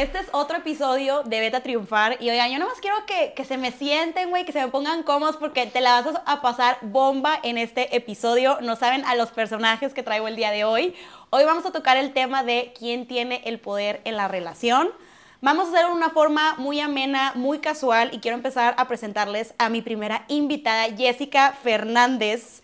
Este es otro episodio de Beta Triunfar y oigan, yo más quiero que, que se me sienten, güey, que se me pongan cómodos porque te la vas a pasar bomba en este episodio. No saben a los personajes que traigo el día de hoy. Hoy vamos a tocar el tema de quién tiene el poder en la relación. Vamos a hacerlo de una forma muy amena, muy casual y quiero empezar a presentarles a mi primera invitada, Jessica Fernández,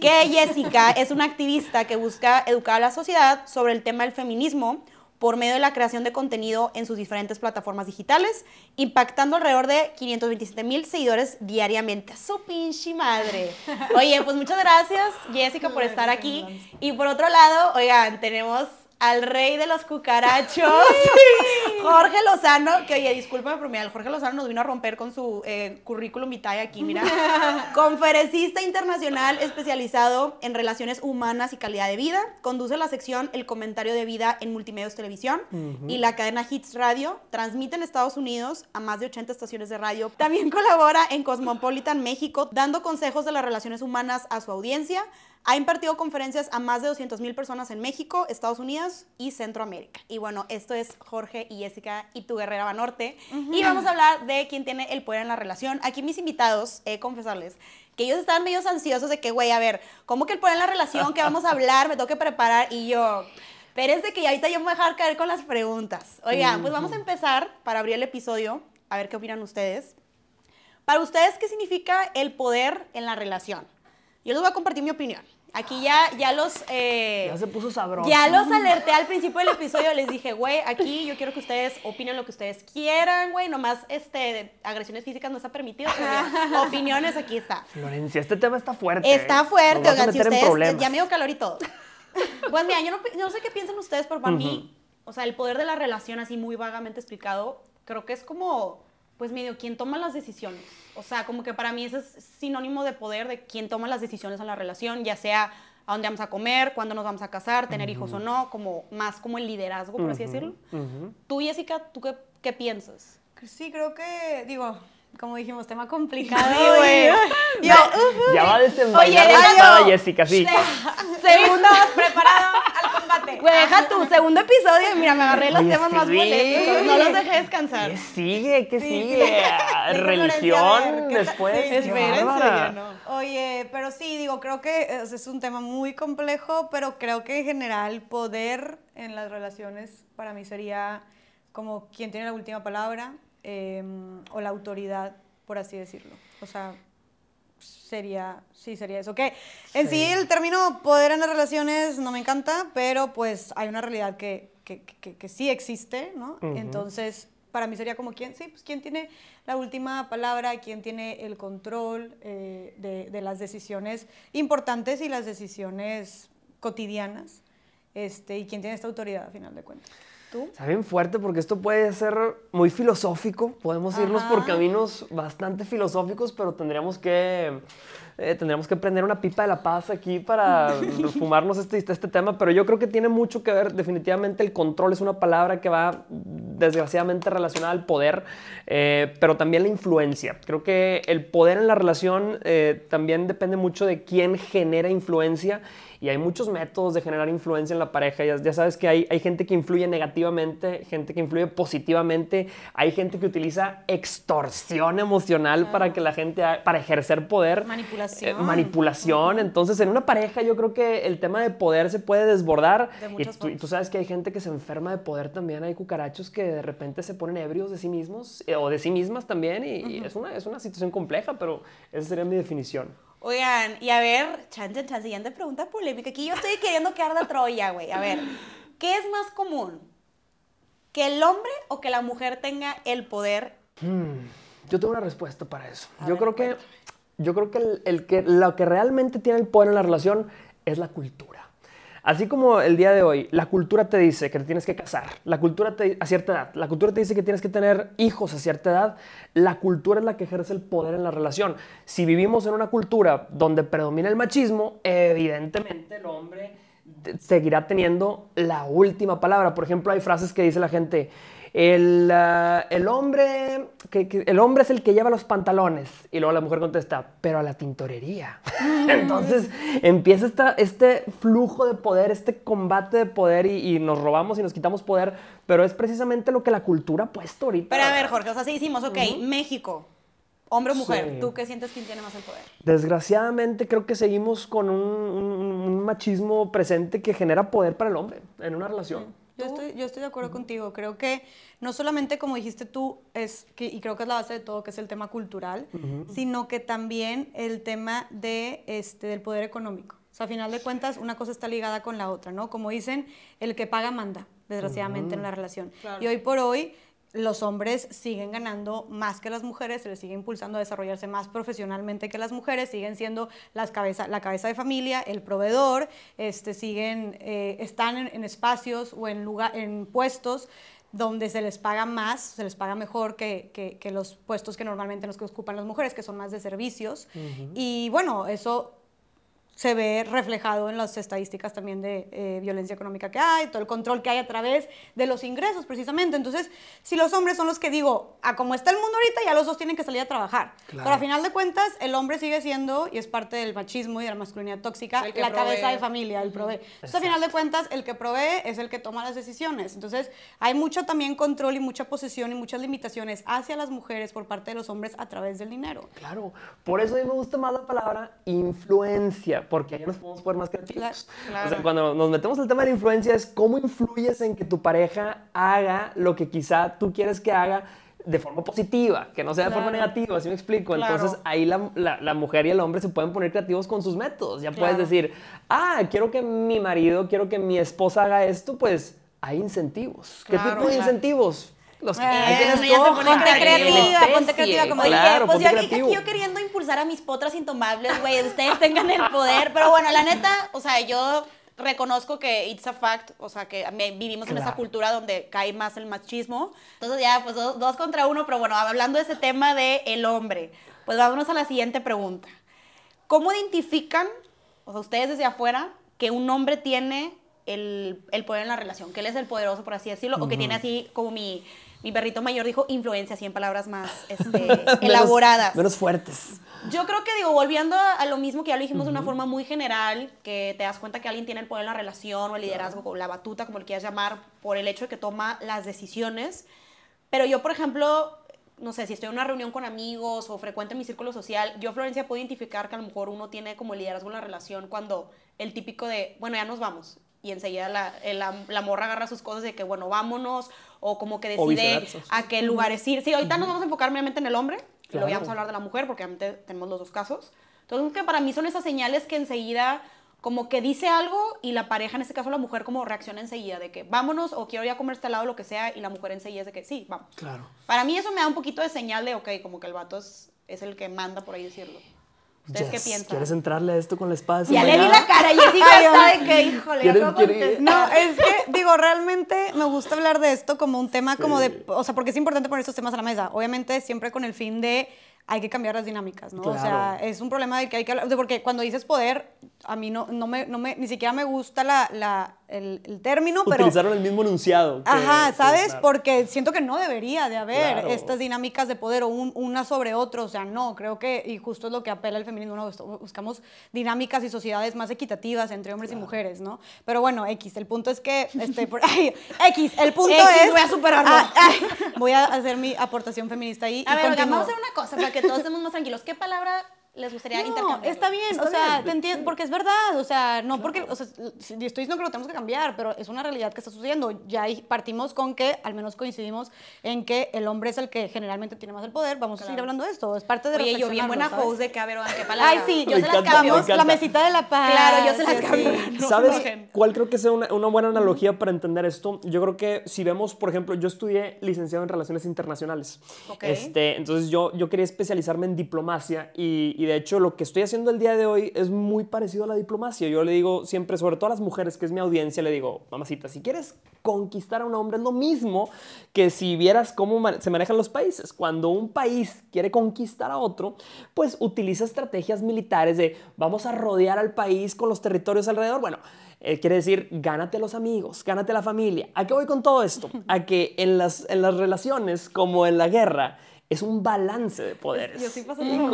que Jessica es una activista que busca educar a la sociedad sobre el tema del feminismo por medio de la creación de contenido en sus diferentes plataformas digitales, impactando alrededor de 527 mil seguidores diariamente. ¡Su pinche madre! Oye, pues muchas gracias, Jessica, por estar aquí. Y por otro lado, oigan, tenemos al rey de los cucarachos, Jorge Lozano, que oye, discúlpame, pero mira, el Jorge Lozano nos vino a romper con su eh, currículum vitae aquí, mira. Conferencista internacional especializado en relaciones humanas y calidad de vida, conduce la sección El comentario de vida en Multimedios Televisión y la cadena Hits Radio, transmite en Estados Unidos a más de 80 estaciones de radio. También colabora en Cosmopolitan México, dando consejos de las relaciones humanas a su audiencia, ha impartido conferencias a más de 200.000 personas en México, Estados Unidos y Centroamérica. Y bueno, esto es Jorge y Jessica y tu guerrera Banorte. Y vamos a hablar de quién tiene el poder en la relación. Aquí mis invitados, he confesarles que ellos estaban medio ansiosos de que, güey, a ver, ¿cómo que el poder en la relación? ¿Qué vamos a hablar? Me tengo que preparar. Y yo, pero que ahorita yo me voy a dejar caer con las preguntas. Oigan, pues vamos a empezar para abrir el episodio, a ver qué opinan ustedes. Para ustedes, ¿qué significa el poder en la relación? Yo les voy a compartir mi opinión. Aquí ya, ya los... Eh, ya se puso sabroso. Ya los alerté al principio del episodio, les dije, güey, aquí yo quiero que ustedes opinen lo que ustedes quieran, güey, nomás este, agresiones físicas no está permitido, pues opiniones aquí está. Florencia, este tema está fuerte. ¿eh? Está fuerte, si ustedes... Ya me dio calor y todo. Pues mira, yo no, sé qué piensan ustedes, pero para mí, o sea, el poder de la relación así muy vagamente explicado, creo que es como pues medio quien toma las decisiones. O sea, como que para mí eso es sinónimo de poder de quien toma las decisiones en la relación, ya sea a dónde vamos a comer, cuándo nos vamos a casar, tener hijos o no, como más como el liderazgo, por así decirlo. Tú, Jessica, ¿tú qué, qué, piensas? Sí, creo que, digo, como dijimos, tema complicado. güey. ya va a la Jessica, sí. Segunda, preparado. deja tu segundo episodio y mira, me agarré los temas más bonitos. No los dejé descansar. ¿Qué sigue? ¿Qué sigue? Ah, religión después. Oye, pero sí, digo, creo que eh, es un tema muy complejo, pero creo que en general poder en las relaciones para mí sería como quien tiene la última palabra em, o la autoridad, por así decirlo. O sea, sería, sí, sería eso. Que en sí. el término poder en las relaciones no me encanta, pero pues hay una realidad que, sí existe, ¿no? Entonces, para mí sería como quién, sí, pues quién tiene la última palabra, quién tiene el control eh, de, de, las decisiones importantes y las decisiones cotidianas, este, y quién tiene esta autoridad a final de cuentas. Está bien fuerte porque esto puede ser muy filosófico. Podemos irnos por caminos bastante filosóficos, pero tendríamos que eh, tendríamos que prender una pipa de la paz aquí para fumarnos este, este tema, pero yo creo que tiene mucho que ver, definitivamente el control es una palabra que va desgraciadamente relacionada al poder, eh, pero también la influencia. Creo que el poder en la relación eh, también depende mucho de quién genera influencia y hay muchos métodos de generar influencia en la pareja. Ya, sabes que hay, hay, gente que influye negativamente, gente que influye positivamente, hay gente que utiliza extorsión emocional para que la gente, para ejercer poder. Manipulación manipulación. Eh, Entonces, en una pareja yo creo que el tema de poder se puede desbordar. y tú, sabes que hay gente que se enferma de poder también. Hay cucarachos que de repente se ponen ebrios de sí mismos eh, o de sí mismas también. Y, es, una, es una situación compleja, pero esa sería mi definición. Oigan, y a ver, chan, chan, chan, siguiente pregunta polémica. Aquí yo estoy queriendo que arda Troya, güey. A ver, ¿qué es más común? ¿Que el hombre o que la mujer tenga el poder? Hmm, yo tengo una respuesta para eso. yo creo que yo creo que, lo que realmente tiene el poder en la relación es la cultura. Así como el día de hoy, la cultura te dice que te tienes que casar, la cultura a cierta edad, la cultura te dice que tienes que tener hijos a cierta edad, la cultura es la que ejerce el poder en la relación. Si vivimos en una cultura donde predomina el machismo, evidentemente el hombre seguirá teniendo la última palabra. Por ejemplo, hay frases que dice la gente, Ah, el, hombre, que, el hombre es el que lleva los pantalones. Y luego la mujer contesta, pero a la tintorería. Entonces empieza este flujo de poder, este combate de poder y, nos robamos y nos quitamos poder, pero es precisamente lo que la cultura ha puesto ahorita. Pero a ver, Jorge, o sea, sí hicimos, ok, México, Hombre o mujer, ¿tú qué sientes quién tiene más el poder? Desgraciadamente creo que seguimos con un, machismo presente que genera poder para el hombre en una relación. Yo estoy, yo estoy de acuerdo contigo. Creo que no solamente, como dijiste tú, es que, y creo que es la base de todo, que es el tema cultural, sino que también el tema de, este, del poder económico. O sea, a final de cuentas, una cosa está ligada con la otra, ¿no? Como dicen, el que paga manda, desgraciadamente, en la relación. Y hoy por hoy, los hombres siguen ganando más que las mujeres, se les sigue impulsando a desarrollarse más profesionalmente que las mujeres, siguen siendo las cabeza, la cabeza de familia, el proveedor, este, siguen, eh, están en, espacios o en, lugar, en puestos donde se les paga más, se les paga mejor que, los puestos que normalmente los que ocupan las mujeres, que son más de servicios. Y bueno, eso se ve reflejado en las estadísticas también de eh, violencia económica que hay, todo el control que hay a través de los ingresos precisamente. Entonces, si los hombres son los que digo, a ah, cómo está el mundo ahorita, ya los dos tienen que salir a trabajar. Pero a final de cuentas, el hombre sigue siendo, y es parte del machismo y de la masculinidad tóxica, la cabeza de familia, el provee. Entonces, a final de cuentas, el que provee es el que toma las decisiones. Entonces, hay mucho también control y mucha posesión y muchas limitaciones hacia las mujeres por parte de los hombres a través del dinero. Claro, por eso a mí me gusta más la palabra influencia porque ahí nos podemos poner más creativos. O sea, cuando nos metemos al tema de la influencia es cómo influyes en que tu pareja haga lo que quizá tú quieres que haga de forma positiva, que no sea de forma negativa, así me explico. Entonces ahí la, la, mujer y el hombre se pueden poner creativos con sus métodos. Ya puedes decir, ah, quiero que mi marido, quiero que mi esposa haga esto, pues hay incentivos. ¿Qué tipo de incentivos? Los que ponte creativa, ponte creativa. Como dije, pues yo aquí, yo queriendo impulsar a mis potras intomables, güey, ustedes tengan el poder. Pero bueno, la neta, o sea, yo reconozco que it's a fact, o sea, que vivimos en esa cultura donde cae más el machismo. Entonces ya, pues dos, contra uno, pero bueno, hablando de ese tema de el hombre, pues vámonos a la siguiente pregunta. ¿Cómo identifican, o sea, ustedes desde afuera, que un hombre tiene el, el, poder en la relación, que él es el poderoso, por así decirlo, o que tiene así como mi, mi perrito mayor dijo influencia, así en palabras más este, elaboradas. Menos, fuertes. Yo creo que, digo, volviendo a, lo mismo que ya lo dijimos de una forma muy general, que te das cuenta que alguien tiene el poder en la relación o el liderazgo, con o la batuta, como le quieras llamar, por el hecho de que toma las decisiones. Pero yo, por ejemplo, no sé, si estoy en una reunión con amigos o frecuente mi círculo social, yo, Florencia, puedo identificar que a lo mejor uno tiene como el liderazgo en la relación cuando el típico de, bueno, ya nos vamos y enseguida eh, la, la, morra agarra sus cosas de que, bueno, vámonos, o como que decide a qué lugares ir. Sí, ahorita nos vamos a enfocar meramente en el hombre, claro. vamos a hablar de la mujer, porque obviamente tenemos los dos casos. Entonces, que para mí son esas señales que enseguida, como que dice algo y la pareja, en este caso la mujer, como reacciona enseguida de que vámonos o quiero ir a comer este lado, lo que sea, y la mujer enseguida es de que sí, vamos. Claro. Para mí eso me da un poquito de señal de, ok, como que el vato es, es el que manda, por ahí decirlo. ¿Ustedes qué ¿Quieres entrarle a esto con la espada? Ya le vi la cara y así está de que, híjole, No, es que, digo, realmente me gusta hablar de esto como un tema como de, o sea, porque es importante poner estos temas a la mesa. Obviamente siempre con el fin de hay que cambiar las dinámicas, ¿no? O sea, es un problema de que hay que hablar, porque cuando dices poder, a mí no, no, me, no me, ni siquiera me gusta la, la el, el término, pero... Utilizaron el mismo enunciado. Ajá, ¿sabes? Porque siento que no debería de haber estas dinámicas de poder o una sobre otra, o sea, no, creo que, y justo es lo que apela el feminismo, buscamos dinámicas y sociedades más equitativas entre hombres y mujeres, ¿no? Pero bueno, X, el punto es que, este, X, el punto es... voy a superarlo. Ah, voy a hacer mi aportación feminista ahí. A ver, vamos a hacer una cosa para que todos estemos más tranquilos. ¿Qué palabra les gustaría no, Está bien, o sea, te entiendo, porque es verdad, o sea, no porque, o sea, estoy diciendo que lo tenemos que cambiar, pero es una realidad que está sucediendo. Ya partimos con que, al menos coincidimos en que el hombre es el que generalmente tiene más el poder. Vamos a seguir hablando de esto, es parte de Oye, yo bien buena host de ver, qué palabra. Ay, sí, yo se la las cambio. la mesita de la paz. Claro, yo se las cambio. ¿Sabes cuál creo que sea una, buena analogía para entender esto? Yo creo que si vemos, por ejemplo, yo estudié licenciado en Relaciones Internacionales. Este, entonces yo, yo quería especializarme en diplomacia y de hecho lo que estoy haciendo el día de hoy es muy parecido a la diplomacia. Yo le digo siempre, sobre todo a las mujeres, que es mi audiencia, le digo, mamacita, si quieres conquistar a un hombre es lo mismo que si vieras cómo se manejan los países. Cuando un país quiere conquistar a otro, pues utiliza estrategias militares de vamos a rodear al país con los territorios alrededor. Bueno, eh, quiere decir, gánate los amigos, gánate la familia. ¿A qué voy con todo esto? A que en las, en las relaciones, como en la guerra, es un balance de poderes. Yo estoy pasando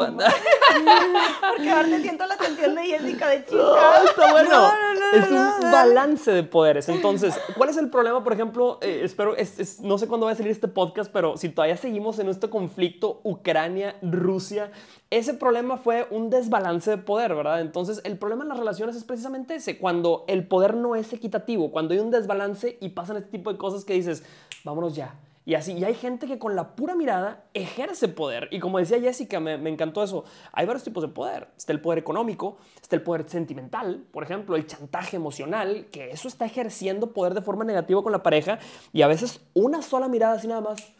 Porque ahora siento la atención de Jessica de chica. está bueno. es un balance de poderes. Entonces, ¿cuál es el problema? Por ejemplo, eh, espero, no sé cuándo va a salir este podcast, pero si todavía seguimos en este conflicto Ucrania-Rusia, ese problema fue un desbalance de poder, ¿verdad? Entonces, el problema en las relaciones es precisamente ese, cuando el poder no es equitativo, cuando hay un desbalance y pasan este tipo de cosas que dices, vámonos ya, y así. Y hay gente que con la pura mirada ejerce poder. Y como decía Jessica, me, me, encantó eso. Hay varios tipos de poder. Está el poder económico, está el poder sentimental, por ejemplo, el chantaje emocional, que eso está ejerciendo poder de forma negativa con la pareja. Y a veces una sola mirada así nada más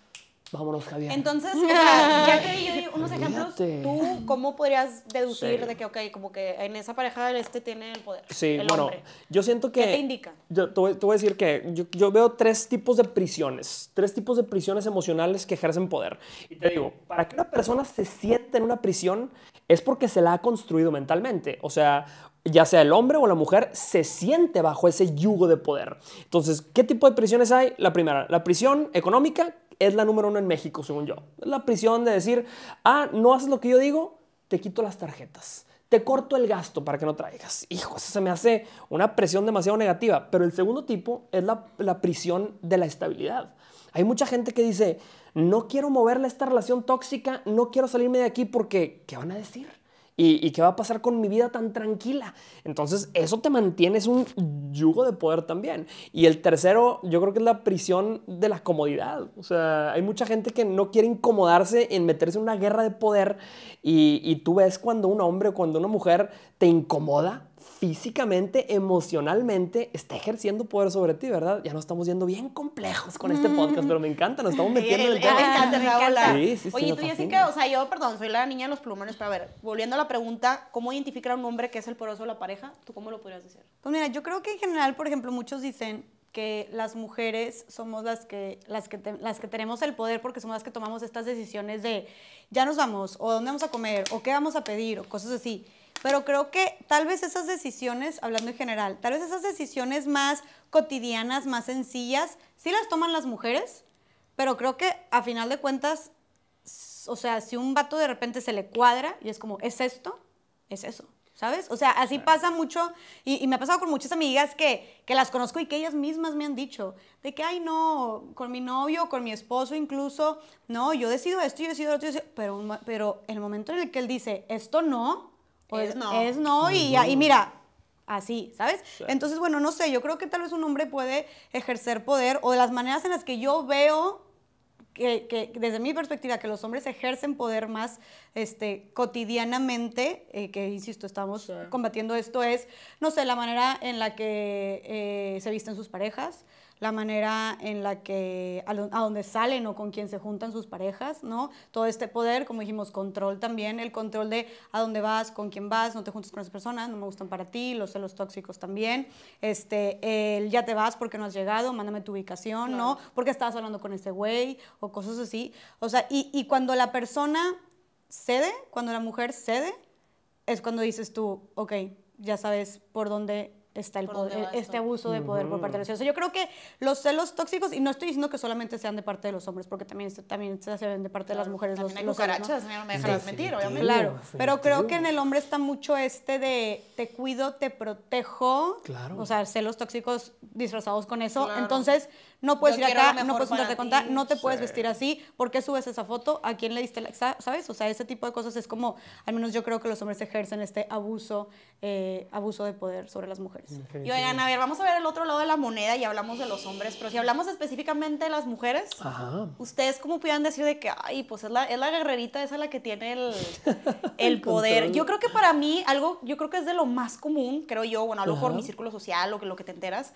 vámonos, Javier. Entonces, ya que yo di unos ejemplos, ¿tú cómo podrías deducir de que, ok, como que en esa pareja este tiene el poder? Sí, bueno, yo siento que... ¿Qué te indica? Yo te voy, a decir que yo, yo veo tres tipos de prisiones, tres tipos de prisiones emocionales que ejercen poder. Y te digo, para que una persona se sienta en una prisión es porque se la ha construido mentalmente. O sea, ya sea el hombre o la mujer, se siente bajo ese yugo de poder. Entonces, ¿qué tipo de prisiones hay? La primera, la prisión económica, es la número uno en México, según yo. Es la prisión de decir, ah, no haces lo que yo digo, te quito las tarjetas. Te corto el gasto para que no traigas. Hijo, eso se me hace una presión demasiado negativa. Pero el segundo tipo es la, la prisión de la estabilidad. Hay mucha gente que dice, no quiero moverle esta relación tóxica, no quiero salirme de aquí porque, ¿qué van a decir? ¿Y, qué va a pasar con mi vida tan tranquila? Entonces, eso te mantiene, es un yugo de poder también. Y el tercero, yo creo que es la prisión de la comodidad. O sea, hay mucha gente que no quiere incomodarse en meterse en una guerra de poder y, y tú ves cuando un hombre o cuando una mujer te incomoda físicamente, emocionalmente, está ejerciendo poder sobre ti, ¿verdad? Ya nos estamos yendo bien complejos con este podcast, pero me encanta, nos estamos metiendo en el tema. Me encanta, me encanta. Sí, sí, Oye, sí, o sea, yo, perdón, soy la niña de los plumones, pero a ver, volviendo a la pregunta, ¿cómo identificar a un hombre que es el poderoso de la pareja? ¿Tú cómo lo podrías decir? Pues mira, yo creo que en general, por ejemplo, muchos dicen, que las mujeres somos las que, las, que las que tenemos el poder porque somos las que tomamos estas decisiones de ya nos vamos, o dónde vamos a comer, o qué vamos a pedir, o cosas así pero creo que tal vez esas decisiones, hablando en general, tal vez esas decisiones más cotidianas, más sencillas, sí las toman las mujeres, pero creo que a final de cuentas, o sea, si un vato de repente se le cuadra y es como, ¿es esto? Es eso. ¿Sabes? O sea, así pasa mucho y, me ha pasado con muchas amigas que, que, las conozco y que ellas mismas me han dicho de que, ay, no, con mi novio, con mi esposo incluso, no, yo decido esto, yo decido lo otro, pero, pero el momento en el que él dice, esto no, pues es no. y, mira, así, ¿sabes? Entonces, bueno, no sé, yo creo que tal vez un hombre puede ejercer poder o de las maneras en las que yo veo que, desde mi perspectiva, que los hombres ejercen poder más este, cotidianamente, eh, que insisto, estamos combatiendo esto, es, no sé, la manera en la que eh, se visten sus parejas, la manera en la que, a, dónde salen o con quién se juntan sus parejas, ¿no? Todo este poder, como dijimos, control también, el control de a dónde vas, con quién vas, no te juntas con esas personas, no me gustan para ti, los celos tóxicos también, este, ya te vas porque no has llegado, mándame tu ubicación, ¿no? Porque estabas hablando con ese güey o cosas así. O sea, y, y cuando la persona cede, cuando la mujer cede, es cuando dices tú, ok, ya sabes por dónde está el poder, este abuso de poder por parte de los hombres. Yo creo que los celos tóxicos, y no estoy diciendo que solamente sean de parte de los hombres, porque también, también se ven de parte de las mujeres. los, hay cucarachas, ¿no? me dejarás mentir, obviamente. Claro, pero creo que en el hombre está mucho este de te cuido, te protejo. Claro. O sea, celos tóxicos disfrazados con eso. Entonces, no puedes ir acá, no puedes sentarte contar, no te puedes vestir así, ¿por qué subes esa foto? ¿A quién le diste la, sabes? O sea, ese tipo de cosas es como, al menos yo creo que los hombres ejercen este abuso, eh, abuso de poder sobre las mujeres. Y oigan, a ver, vamos a ver el otro lado de la moneda y hablamos de los hombres, pero si hablamos específicamente de las mujeres, ustedes cómo pudieran decir de que, ay, pues es la, la guerrerita esa la que tiene el, poder. Yo creo que para mí, algo, yo creo que es de lo más común, creo yo, bueno, a lo mejor mi círculo social, o que, lo que te enteras,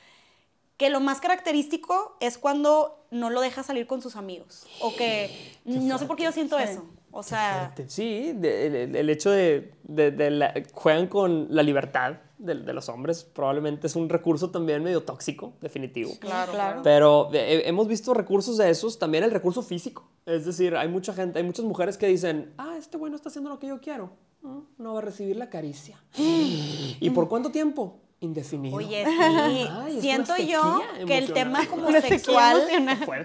que lo más característico es cuando no lo deja salir con sus amigos. O que, no sé por qué yo siento eso. O sea... Sí, el, hecho de, la, juegan con la libertad de, los hombres, probablemente es un recurso también medio tóxico, definitivo. Claro, claro. Pero eh, eh, hemos visto recursos de esos, también el recurso físico. Es decir, hay mucha gente, hay muchas mujeres que dicen, ah, este güey no está haciendo lo que yo quiero. No va a recibir la caricia. ¿Y por mm. cuánto tiempo? indefinido. Oye, sí, siento yo que el tema como sexual,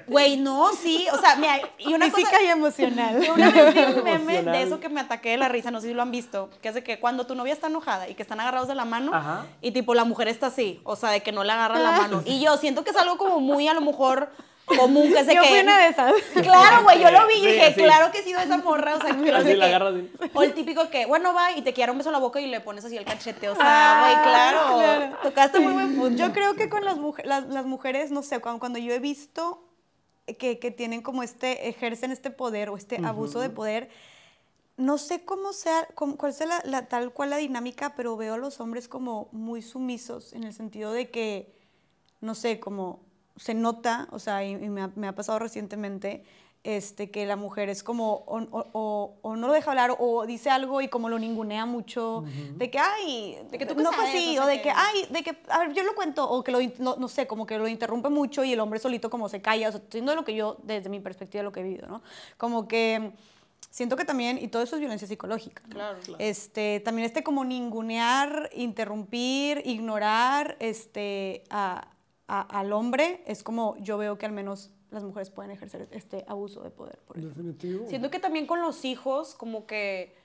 güey, no, sí, o sea, mira, y una Física y emocional. una vez meme de eso que me ataqué de la risa, no sé si lo han visto, que es de que cuando tu novia está enojada y que están agarrados de la mano y tipo la mujer está así, o sea, de que no le agarra la ah. mano. Y yo siento que es algo como muy a lo mejor común que se yo Fui una de esas. Claro, güey, yo lo vi y dije, claro que he sido esa morra, o sea, que O el típico que, bueno, va y te quiera un beso en la boca y le pones así el cachete, o sea, ah, güey, claro, Tocaste muy buen punto. Yo creo que con las, las, las mujeres, no sé, cuando, yo he visto que, tienen como este, ejercen este poder o este abuso de poder, no sé cómo sea, cuál sea tal cual la dinámica, pero veo a los hombres como muy sumisos en el sentido de que, no sé, como se nota, o sea, y, me, ha, pasado recientemente, este, que la mujer es como, o, no lo deja hablar, o dice algo y como lo ningunea mucho, de que, ay, de que tú no fue o de que, ay, de que, a ver, yo lo cuento, o que lo, no, sé, como que lo interrumpe mucho y el hombre solito como se calla, o sea, siendo lo que yo, desde mi perspectiva, lo que he vivido, ¿no? Como que siento que también, y todo eso es violencia psicológica. Claro, claro. Este, también este como ningunear, interrumpir, ignorar este, a, al hombre, es como yo veo que al menos las mujeres pueden ejercer este abuso de poder. Por Definitivo. Siento que también con los hijos, como que,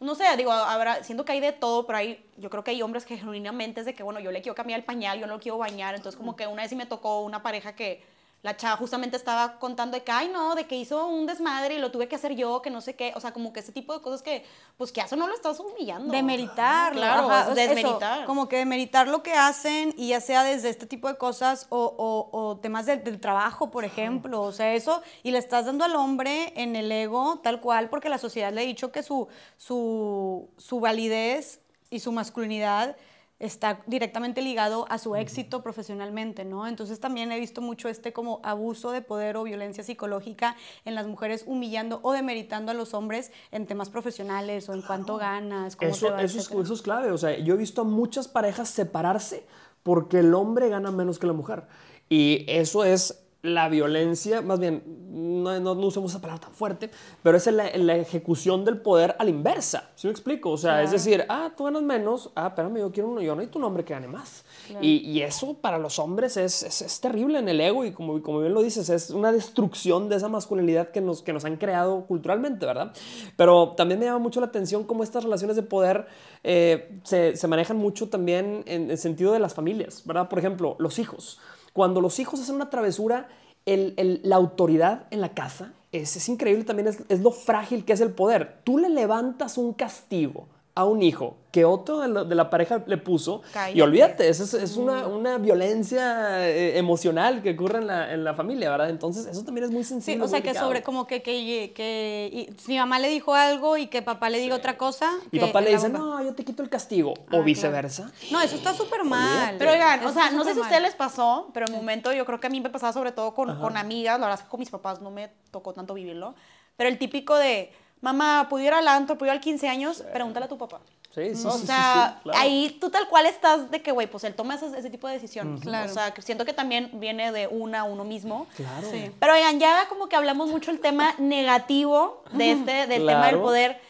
no sé, digo, habrá, siento que hay de todo, pero hay, yo creo que hay hombres que genuinamente es de que, bueno, yo le quiero cambiar el pañal, yo no lo quiero bañar, entonces como que una vez sí me tocó una pareja que la chava justamente estaba contando de que, ay, no, de que hizo un desmadre y lo tuve que hacer yo, que no sé qué, o sea, como que ese tipo de cosas que, pues que no lo estás humillando. Demeritar, claro, ajá, desmeritar. como que demeritar lo que hacen y ya sea desde este tipo de cosas o, temas del trabajo, por ejemplo, o sea, eso, y le estás dando al hombre en el ego tal cual, porque la sociedad le ha dicho que su, su, su validez y su masculinidad está directamente ligado a su éxito profesionalmente, ¿no? Entonces también he visto mucho este como abuso de poder o violencia psicológica en las mujeres humillando o demeritando a los hombres en temas profesionales o en cuanto cuánto ganas, cómo eso, es, eso es clave, o sea, yo he visto a muchas parejas separarse porque el hombre gana menos que la mujer y eso es la violencia, más bien, no, no, usemos esa palabra tan fuerte, pero es la, ejecución del poder a la inversa, ¿sí me explico? O sea, es decir, ah, tú ganas menos, ah, espérame, yo quiero uno, yo no y tu nombre que gane más. Y, eso para los hombres es, terrible en el ego y como, como bien lo dices, es una destrucción de esa masculinidad que nos, que nos han creado culturalmente, ¿verdad? Pero también me llama mucho la atención cómo estas relaciones de poder eh, se, se, manejan mucho también en el sentido de las familias, ¿verdad? Por ejemplo, los hijos. Cuando los hijos hacen una travesura, la autoridad en la casa es, increíble también, es lo frágil que es el poder. Tú le levantas un castigo a un hijo que otro de la, pareja le puso. Y olvídate, es, es una, violencia eh, emocional que ocurre en la, familia, ¿verdad? Entonces, eso también es muy sencillo. Sí, o sea, que sobre como que, que, que si mamá le dijo algo y que papá le diga otra cosa. Y papá le dice, no, yo te quito el castigo. Ah, o viceversa. No, eso está súper mal. Pero oigan, o sea, no sé si a ustedes les pasó, pero en un momento yo creo que a mí me pasaba sobre todo con, con amigas, la verdad es que con mis papás no me tocó tanto vivirlo, pero el típico de mamá, pudiera al antro? al 15 años? Pregúntale a tu papá. Sí, sí, o sí, sea, ahí tú tal cual estás de que, güey, pues él toma ese, tipo de decisiones. claro. O sea, siento que también viene de una a uno mismo. Claro. Pero oigan, ya como que hablamos mucho el tema negativo de este, del tema del poder.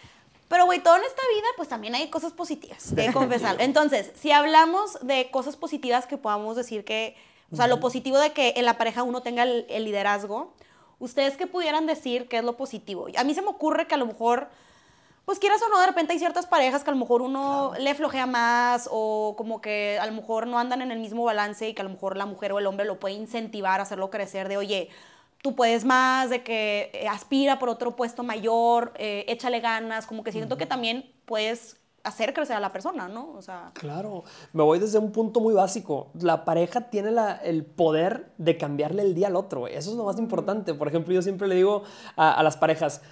Pero, güey, todo en esta vida, pues también hay cosas positivas, de confesar. Entonces, si hablamos de cosas positivas que podamos decir que, o sea, lo positivo de que en la pareja uno tenga el liderazgo, ¿Ustedes qué pudieran decir qué es lo positivo? A mí se me ocurre que a lo mejor, pues quieras o no, de repente hay ciertas parejas que a lo mejor uno le flojea más o como que a lo mejor no andan en el mismo balance y que a lo mejor la mujer o el hombre lo puede incentivar, a hacerlo crecer de, oye, tú puedes más, de que eh, aspira por otro puesto mayor, eh, échale ganas, como que siento que también puedes acérquese a la persona, ¿no? sea. Claro, me voy desde un punto muy básico. La pareja tiene el poder de cambiarle el día al otro, Eso es lo más importante. Por ejemplo, yo siempre le digo a, las parejas,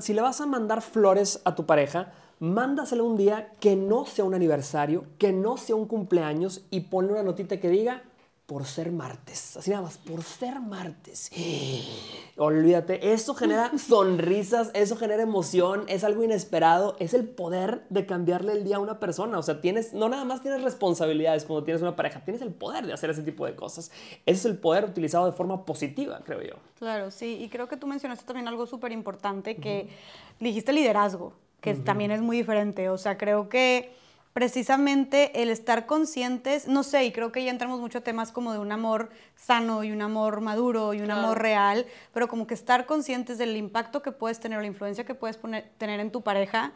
si le vas a mandar flores a tu pareja, mándaselo un día que no sea un aniversario, que no sea un cumpleaños y ponle una notita que diga, por ser martes. Así nada más, por ser martes. Olvídate, eso genera sonrisas, eso genera emoción, es algo inesperado, es el poder de cambiarle el día a una persona. O sea, tienes, no nada más tienes responsabilidades cuando tienes una pareja, tienes el poder de hacer ese tipo de cosas. Ese es el poder utilizado de forma positiva, creo yo. Claro, sí, y creo que tú mencionaste también algo súper importante que dijiste liderazgo, que también es muy diferente. O sea, creo que precisamente el estar conscientes, no sé, y creo que ya entramos mucho a temas como de un amor sano y un amor maduro y un amor real, pero como que estar conscientes del impacto que puedes tener la influencia que puedes tener en tu pareja,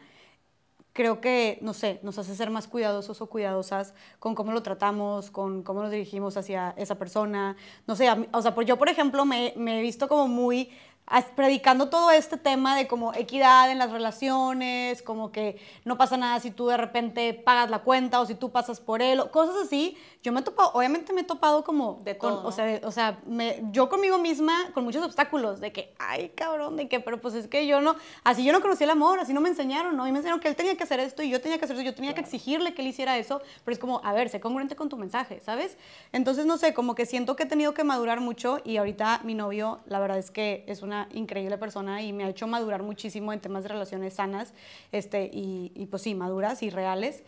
creo que, no sé, nos hace ser más cuidadosos o cuidadosas con cómo lo tratamos, con cómo nos dirigimos hacia esa persona. No sé, o sea, por, yo, por ejemplo, me, he visto como muy predicando todo este tema de como equidad en las relaciones, como que no pasa nada si tú de repente pagas la cuenta o si tú pasas por él, o cosas así. Yo me he topado, obviamente me he topado como de todo. o sea, o sea yo conmigo misma con muchos obstáculos de que, ay cabrón, de que, pero pues es que yo no, así yo no conocí el amor, así no me enseñaron, ¿no? Y me enseñaron que él tenía que hacer esto y yo tenía que hacer eso, yo tenía que exigirle que él hiciera eso, pero es como, a ver, sé congruente con tu mensaje, ¿sabes? Entonces, no sé, como que siento que he tenido que madurar mucho y ahorita mi novio, la verdad es que es una increíble persona y me ha hecho madurar muchísimo en temas de relaciones sanas este, y, y pues sí, maduras y reales.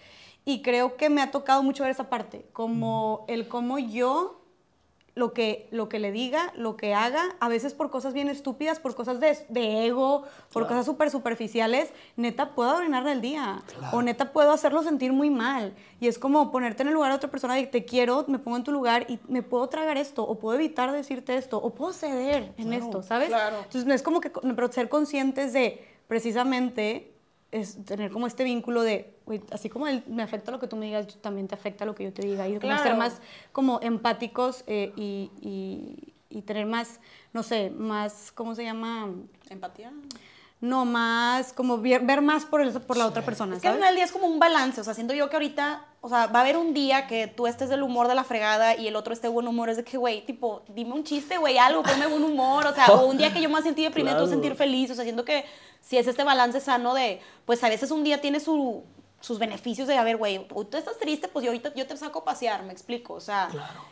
Y creo que me ha tocado mucho ver esa parte, como el cómo yo lo que, lo que le diga, lo que haga, a veces por cosas bien estúpidas, por cosas de, ego, por cosas súper superficiales, neta puedo arruinarle el día. O neta puedo hacerlo sentir muy mal. Y es como ponerte en el lugar de otra persona y te quiero, me pongo en tu lugar y me puedo tragar esto, o puedo evitar decirte esto, o puedo ceder en esto, ¿sabes? Entonces es como que, pero ser conscientes de precisamente es tener como este vínculo de, así como el, me afecta lo que tú me digas, también te afecta lo que yo te diga. Y ser más como empáticos eh, y, y, y, tener más, no sé, más, ¿cómo se llama? Empatía no más, como ver, más por, por la otra persona. Es que al final día es como un balance, o sea, siento yo que ahorita, o sea, va a haber un día que tú estés del humor de la fregada y el otro esté buen humor, es de que, güey, tipo, dime un chiste, güey, algo, ponme buen humor, o sea, o un día que yo me sentí deprimido, tú sentir feliz, o sea, siento que si es este balance sano de, pues a veces un día tiene su sus beneficios de, a ver, güey, tú estás triste, pues yo ahorita yo te saco a pasear, me explico, o sea,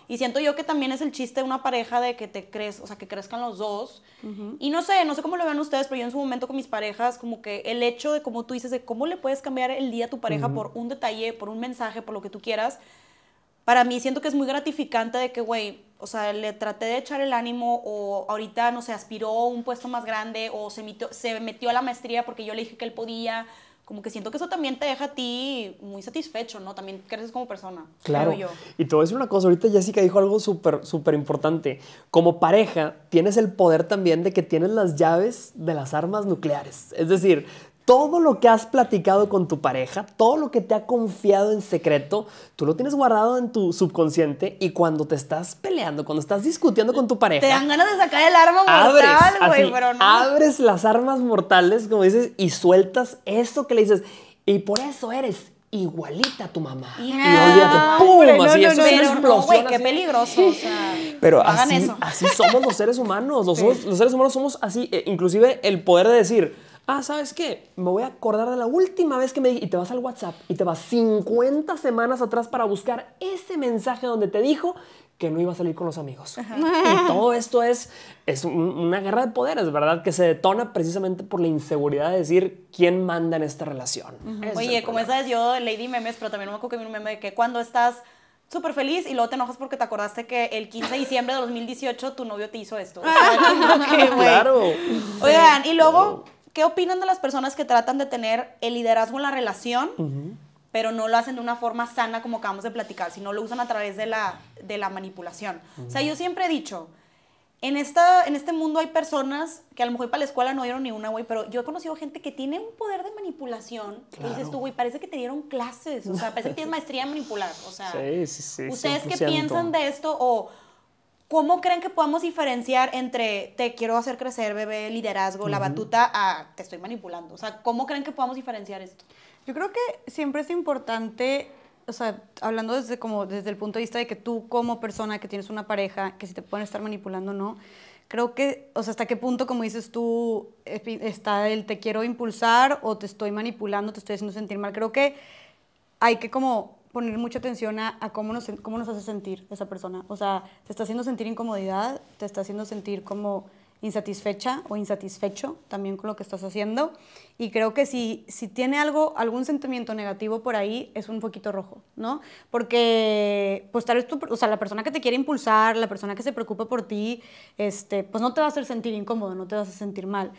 y siento yo que también es el chiste de una pareja de que te crees, o sea, que crezcan los dos, y no sé, no sé cómo lo vean ustedes, pero yo en su momento con mis parejas, como que el hecho de, como tú dices, de cómo le puedes cambiar el día a tu pareja por un detalle, por un mensaje, por lo que tú quieras, para mí siento que es muy gratificante de que, güey, o sea, le traté de echar el ánimo o ahorita, no sé, aspiró a un puesto más grande o se metió, se metió a la maestría porque yo le dije que él podía, como que siento que eso también te deja a ti muy satisfecho, ¿no? También creces como persona. Claro. Y te voy a decir una cosa, ahorita Jessica dijo algo súper, súper importante. Como pareja, tienes el poder también de que tienes las llaves de las armas nucleares. Es decir, todo lo que has platicado con tu pareja, todo lo que te ha confiado en secreto, tú lo tienes guardado en tu subconsciente y cuando te estás peleando, cuando estás discutiendo con tu pareja, te dan ganas de sacar el arma mortal, güey, pero no. Abres las armas mortales, como dices, y sueltas eso que le dices. Y por eso eres igualita a tu mamá. Y olvídate, ¡pum! así, es una explosión. qué peligroso. O sea, pero así, somos los seres humanos. Los, seres humanos somos así. E inclusive el poder de decir ah, ¿sabes qué? Me voy a acordar de la última vez que me dije, y te vas al WhatsApp y te vas 50 semanas atrás para buscar ese mensaje donde te dijo que no iba a salir con los amigos. Y todo esto es, es una guerra de poderes, ¿verdad? Que se detona precisamente por la inseguridad de decir quién manda en esta relación. Oye, como sabes, yo, Lady Memes, pero también me acuerdo que vi un meme de que cuando estás súper feliz y luego te enojas porque te acordaste que el 15 de diciembre de 2018 tu novio te hizo esto. claro. Oigan, y luego ¿Qué opinan de las personas que tratan de tener el liderazgo en la relación, pero no lo hacen de una forma sana como acabamos de platicar, sino lo usan a través de la, de la manipulación? O sea, yo siempre he dicho, en, esta, en este mundo hay personas que a lo mejor para la escuela no dieron ni una, güey, pero yo he conocido gente que tiene un poder de manipulación. Claro. Y dices tú, güey, parece que te dieron clases, o sea, parece que tienes maestría en manipular. O sea, ¿ustedes qué piensan de esto? O, ¿Cómo creen que podamos diferenciar entre te quiero hacer crecer, bebé, liderazgo, la batuta, a te estoy manipulando? O sea, ¿cómo creen que podamos diferenciar esto? Yo creo que siempre es importante, o sea, hablando desde, como, desde el punto de vista de que tú como persona que tienes una pareja, que si te pueden estar manipulando o no, creo que, o sea, hasta qué punto, como dices tú, está el te quiero impulsar o te estoy manipulando, te estoy haciendo sentir mal. Creo que hay que como poner mucha atención a, cómo, nos, cómo nos hace sentir esa persona. O sea, te está haciendo sentir incomodidad, te está haciendo sentir como insatisfecha o insatisfecho también con lo que estás haciendo. Y creo que si, si tiene algo, algún sentimiento negativo por ahí, es un poquito rojo, ¿no? Porque, pues tal tú, o sea, la persona que te quiere impulsar, la persona que se preocupa por ti, este, pues no te va a hacer sentir incómodo, no te va a hacer sentir mal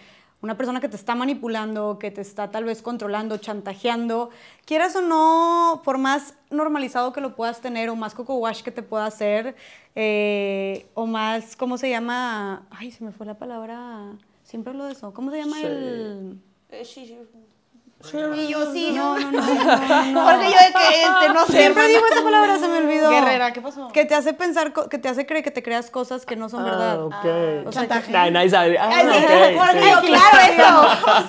una persona que te está manipulando, que te está tal vez controlando, chantajeando, quieras o no, por más normalizado que lo puedas tener o más coco wash que te pueda hacer, eh, o más, ¿cómo se llama? Ay, se me fue la palabra, siempre hablo de eso, ¿cómo se llama sí. el... Eh, y yo sí, yo. No, no, no. Porque yo de que este, no sé. Siempre digo esa palabra, se me mm, olvidó. Guerrera, ¿qué pasó? Que te hace pensar, que te hace creer que te creas cosas que no son ah, verdad. ok. Chantaje. nadie sabe. claro, eso.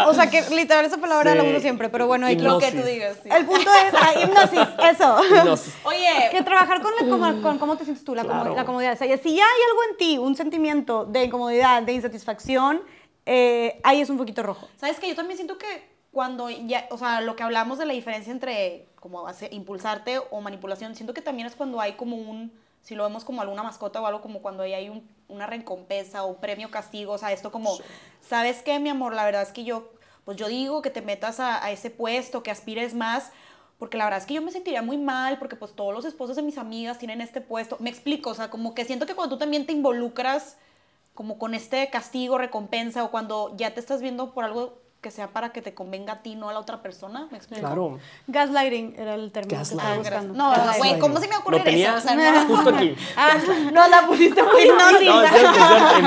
O sea, que literal esa palabra la uso siempre, pero bueno, Hipnosis. lo que tú digas. El punto es, ah, hipnosis, eso. Oye. Que trabajar con, la, con, cómo te sientes tú, la, comodidad. O sea, si ya hay algo en ti, un sentimiento de incomodidad, de insatisfacción, eh, ahí es un poquito rojo. ¿Sabes que Yo también siento que cuando ya, o sea, lo que hablamos de la diferencia entre como impulsarte o manipulación, siento que también es cuando hay como un, si lo vemos como alguna mascota o algo como cuando ahí hay una recompensa o premio castigo, o sea, esto como, ¿sabes qué, mi amor? La verdad es que yo, pues yo digo que te metas a, a ese puesto, que aspires más, porque la verdad es que yo me sentiría muy mal, porque pues todos los esposos de mis amigas tienen este puesto. Me explico, o sea, como que siento que cuando tú también te involucras como con este castigo, recompensa, o cuando ya te estás viendo por algo que sea para que te convenga a ti, no a la otra persona. ¿Me explico? Claro. Gaslighting era el término que estaba buscando. Ah, no, güey, ¿cómo se me ocurrió eso? no. justo aquí. Ah, no, la pusiste muy hipnosis.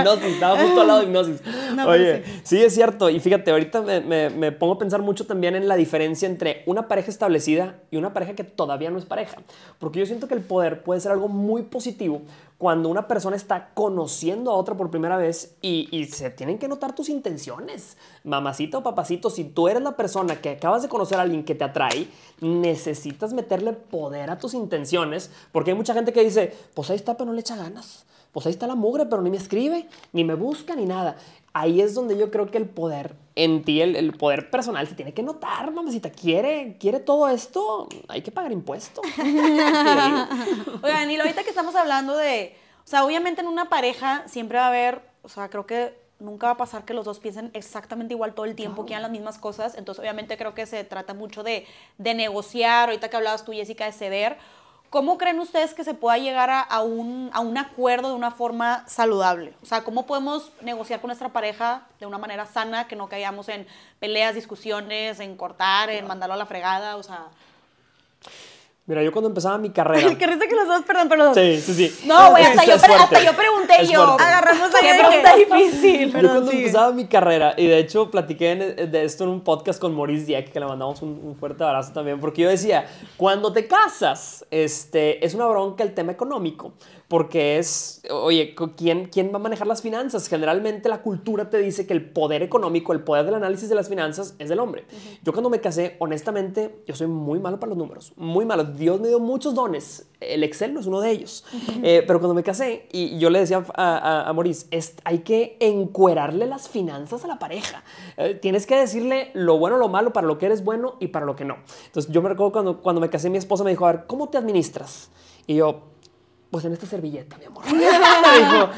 No, Estaba justo al lado de hipnosis. Oye, sí. es cierto. Y fíjate, ahorita me, me, me, pongo a pensar mucho también en la diferencia entre una pareja establecida y una pareja que todavía no es pareja. Porque yo siento que el poder puede ser algo muy positivo cuando una persona está conociendo a otra por primera vez y se tienen que notar tus intenciones mamacita o papacito, si tú eres la persona que acabas de conocer a alguien que te atrae, necesitas meterle poder a tus intenciones, porque hay mucha gente que dice, pues ahí está, pero no le echa ganas. Pues ahí está la mugre, pero ni me escribe, ni me busca, ni nada. Ahí es donde yo creo que el poder en ti, el, poder personal, se tiene que notar, mamacita. ¿Quiere, quiere todo esto? Hay que pagar impuestos. Oigan, y ahorita que estamos hablando de, o sea, obviamente en una pareja siempre va a haber, o sea, creo que nunca va a pasar que los dos piensen exactamente igual todo el tiempo, que quieran las mismas cosas. Entonces, obviamente creo que se trata mucho de, negociar, ahorita que hablabas tú, Jessica, de ceder. ¿Cómo creen ustedes que se pueda llegar a, un, a un acuerdo de una forma saludable? O sea, ¿cómo podemos negociar con nuestra pareja de una manera sana, que no caigamos en peleas, discusiones, en cortar, en mandarlo a la fregada? O sea... Mira, yo cuando empezaba mi carrera. qué risa que los dos, perdón, perdón. Sí, sí, sí. No, güey, hasta, yo pregunté yo. Agarramos a qué pregunta difícil. Perdón, yo cuando empezaba mi carrera, y de hecho platiqué de esto en un podcast con Maurice Dieck, que le mandamos un, un, fuerte abrazo también, porque yo decía, cuando te casas, este, es una bronca el tema económico porque es, oye, ¿quién, ¿quién va a manejar las finanzas? Generalmente la cultura te dice que el poder económico, el poder del análisis de las finanzas es del hombre. Yo cuando me casé, honestamente, yo soy muy malo para los números, muy malo. Dios me dio muchos dones, el Excel no es uno de ellos. Eh, pero cuando me casé, y yo le decía a, a, Maurice, hay que encuerarle las finanzas a la pareja. Eh, tienes que decirle lo bueno, lo malo, para lo que eres bueno y para lo que no. Entonces yo me recuerdo cuando, cuando me casé, mi esposa me dijo, a ver, ¿cómo te administras? Y yo, pues en esta servilleta, mi amor. dijo,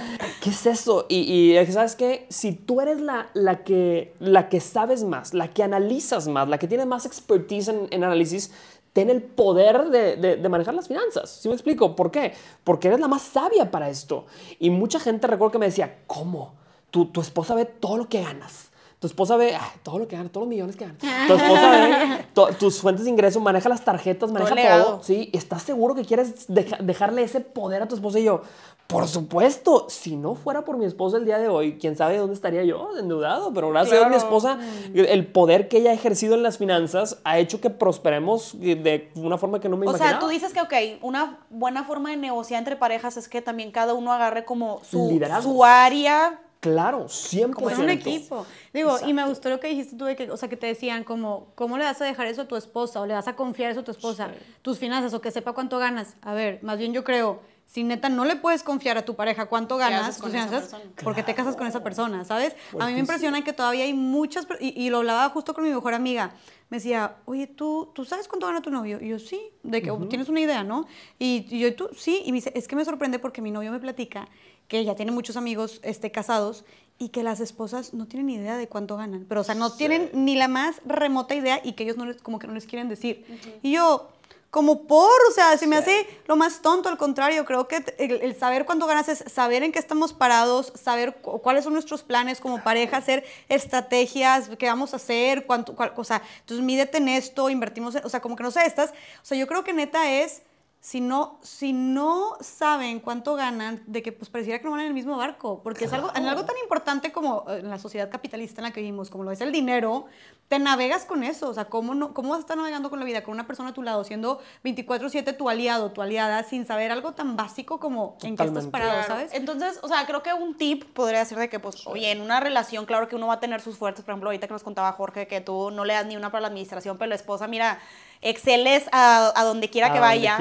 ¿qué es eso? Y, sabes qué, si tú eres la, que, la que sabes más, la que analizas más, la que tiene más expertise en, análisis, ten el poder de, manejar las finanzas. ¿Sí me explico? ¿Por qué? Porque eres la más sabia para esto. Y mucha gente recuerdo que me decía, ¿cómo? Tu, tu esposa ve todo lo que ganas tu esposa ve todo lo que gana, todos los millones que gana. Tu esposa ve tus fuentes de ingreso, maneja las tarjetas, maneja todo. ¿sí? ¿Estás seguro que quieres dejarle ese poder a tu esposa? Y yo, por supuesto, si no fuera por mi esposa el día de hoy, quién sabe dónde estaría yo, endeudado, pero gracias a mi esposa, mm. el poder que ella ha ejercido en las finanzas ha hecho que prosperemos eh, de una forma que no me imaginaba. O sea, tú dices que, ok, una buena forma de negociar entre parejas es que también cada uno agarre como su área Claro, 100%. Como es un equipo. Digo, y me gustó lo que dijiste tú que, o sea, que te decían como, ¿cómo le vas a dejar eso a tu esposa? ¿O le vas a confiar eso a tu esposa? Tus finanzas, o que sepa cuánto ganas. A ver, más bien yo creo, si neta no le puedes confiar a tu pareja cuánto ganas tus finanzas, porque te casas con esa persona, ¿sabes? A mí me impresiona que todavía hay muchas, y, lo hablaba justo con mi mejor amiga, me decía, oye, ¿tú, ¿tú sabes cuánto gana tu novio? Y yo, sí, de que oh, tienes una idea, ¿no? Y, yo, tú, sí, y me dice, es que me sorprende porque mi novio me platica que ya tiene muchos amigos este, casados y que las esposas no tienen ni idea de cuánto ganan. Pero, o sea, no tienen ni la más remota idea y que ellos no les, como que no les quieren decir. Y yo, como por, o sea, si me sí. lo más tonto, al contrario, creo que el, saber cuánto ganas es saber en qué estamos parados, saber cuáles son nuestros planes como pareja, hacer estrategias, qué vamos a hacer, cuánto, o sea, entonces mídete en esto, invertimos, en, o sea, como que no sé, estas, o sea, yo creo que neta es si no, si no saben cuánto ganan, de que pues pareciera que no van en el mismo barco, porque es algo, en algo tan importante como eh, en la sociedad capitalista en la que vivimos, como lo es el dinero, te navegas con eso, o sea, ¿cómo, cómo vas a estar navegando con la vida, con una persona a tu lado, siendo 24/7 tu aliado, tu aliada, sin saber algo tan básico como en qué estás parado, ¿sabes? Entonces, o sea, creo que un tip podría ser de que, pues, oye, en una relación, claro que uno va a tener sus fuerzas. por ejemplo, ahorita que nos contaba Jorge, que tú no le das ni una para la administración, pero la esposa, mira, exceles a, a donde quiera que vaya.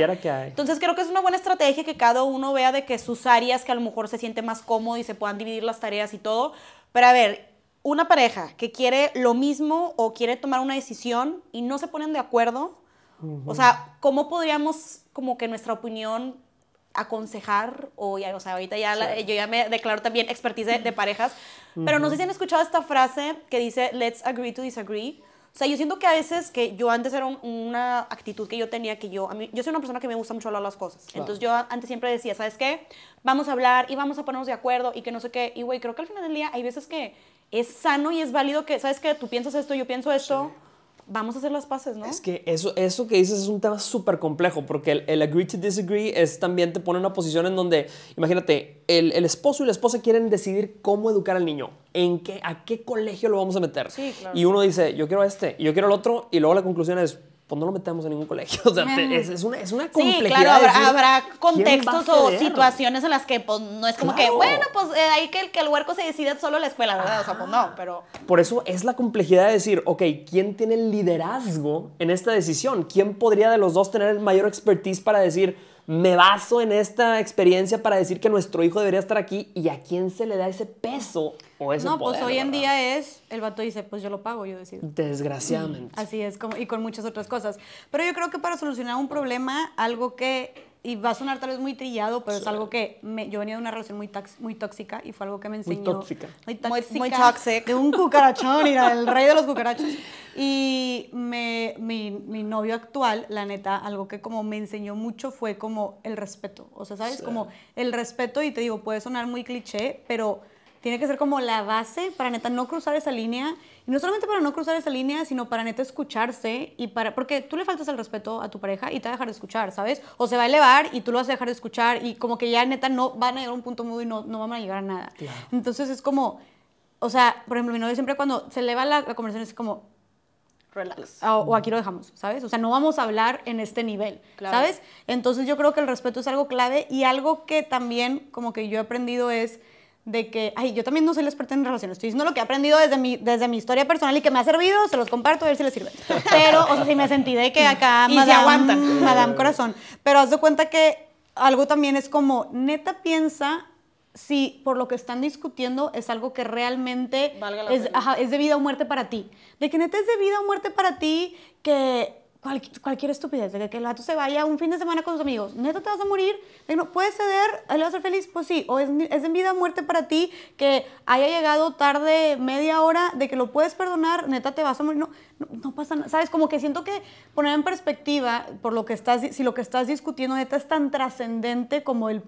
Entonces creo que es una buena estrategia que cada uno vea de que sus áreas que a lo mejor se siente más cómodo y se puedan dividir las tareas y todo. Pero a ver, una pareja que quiere lo mismo o quiere tomar una decisión y no se ponen de acuerdo, o sea, ¿cómo podríamos como que nuestra opinión aconsejar, o, ya, o sea, ahorita ya yo ya me declaro también expertise de, parejas, pero no sé si han escuchado esta frase que dice, let's agree to disagree, o sea, yo siento que a veces que yo antes era una actitud que yo tenía que yo, yo soy una persona que me gusta mucho hablar las cosas. Entonces yo antes siempre decía, ¿sabes qué? Vamos a hablar y vamos a ponernos de acuerdo y que no sé qué. Y güey, creo que al final del día hay veces que es sano y es válido que, ¿sabes qué? Tú piensas esto, yo pienso esto vamos a hacer las paces, ¿no? Es que eso, eso que dices es un tema súper complejo, porque el, agree to disagree es también te pone en una posición en donde, imagínate, el, esposo y la esposa quieren decidir cómo educar al niño, en qué, a qué colegio lo vamos a meter. Y uno dice, yo quiero este, y yo quiero el otro, y luego la conclusión es, pues no lo metemos en ningún colegio. O sea, es, una, es una complejidad. claro, habrá, contextos o situaciones en las que pues, no es como que, bueno, pues eh, ahí hay que, el huerco se decida solo la escuela, ¿verdad? O sea, pues no, pero... Por eso es la complejidad de decir, ok, ¿quién tiene el liderazgo en esta decisión? ¿Quién podría de los dos tener el mayor expertise para decir me baso en esta experiencia para decir que nuestro hijo debería estar aquí y a quién se le da ese peso o ese No, pues hoy en día es, el vato dice, pues yo lo pago, yo decido. Desgraciadamente. así es, como, y con muchas otras cosas. Pero yo creo que para solucionar un problema, algo que y va a sonar tal vez muy trillado, pero es algo que yo venía de una relación muy, muy tóxica y fue algo que me enseñó. Muy tóxica. Muy tóxica. De un cucarachón, mira, el rey de los cucarachos. Y mi, mi, novio actual, la neta, algo que como me enseñó mucho fue como el respeto. O sea, ¿sabes? Como el respeto, y te digo, puede sonar muy cliché, pero tiene que ser como la base para neta no cruzar esa línea y no solamente para no cruzar esa línea, sino para neta escucharse y para. Porque tú le faltas el respeto a tu pareja y te va a dejar de escuchar, ¿sabes? O se va a elevar y tú lo vas a dejar de escuchar y como que ya neta no van a llegar a un punto mudo y no, no van a llegar a nada. Entonces es como. O sea, por ejemplo, mi novio siempre cuando se eleva la, conversación es como, relax. Ah, o, aquí lo dejamos, ¿sabes? O sea, no vamos a hablar en este nivel, ¿sabes? Entonces yo creo que el respeto es algo clave y algo que también como que yo he aprendido es de que, ay, yo también no soy la experta en relaciones, estoy diciendo lo que he aprendido desde mi, desde mi historia personal y que me ha servido, se los comparto a ver si les sirve. Pero, o sea, si me sentí de que acá, me madame, aguantan. madame corazón. Pero haz de cuenta que algo también es como, neta piensa si por lo que están discutiendo es algo que realmente es, es de vida o muerte para ti. De que neta es de vida o muerte para ti que cualquier estupidez, de que, el gato se vaya un fin de semana con sus amigos, neta te vas a morir, no, puedes ceder, él va a ser feliz, pues sí, o es, es en vida o muerte para ti que haya llegado tarde media hora, de que lo puedes perdonar, neta te vas a morir, no, no, pasa nada. ¿Sabes? Como que siento que poner en perspectiva, por lo que estás, si lo que estás discutiendo neta es tan trascendente como el,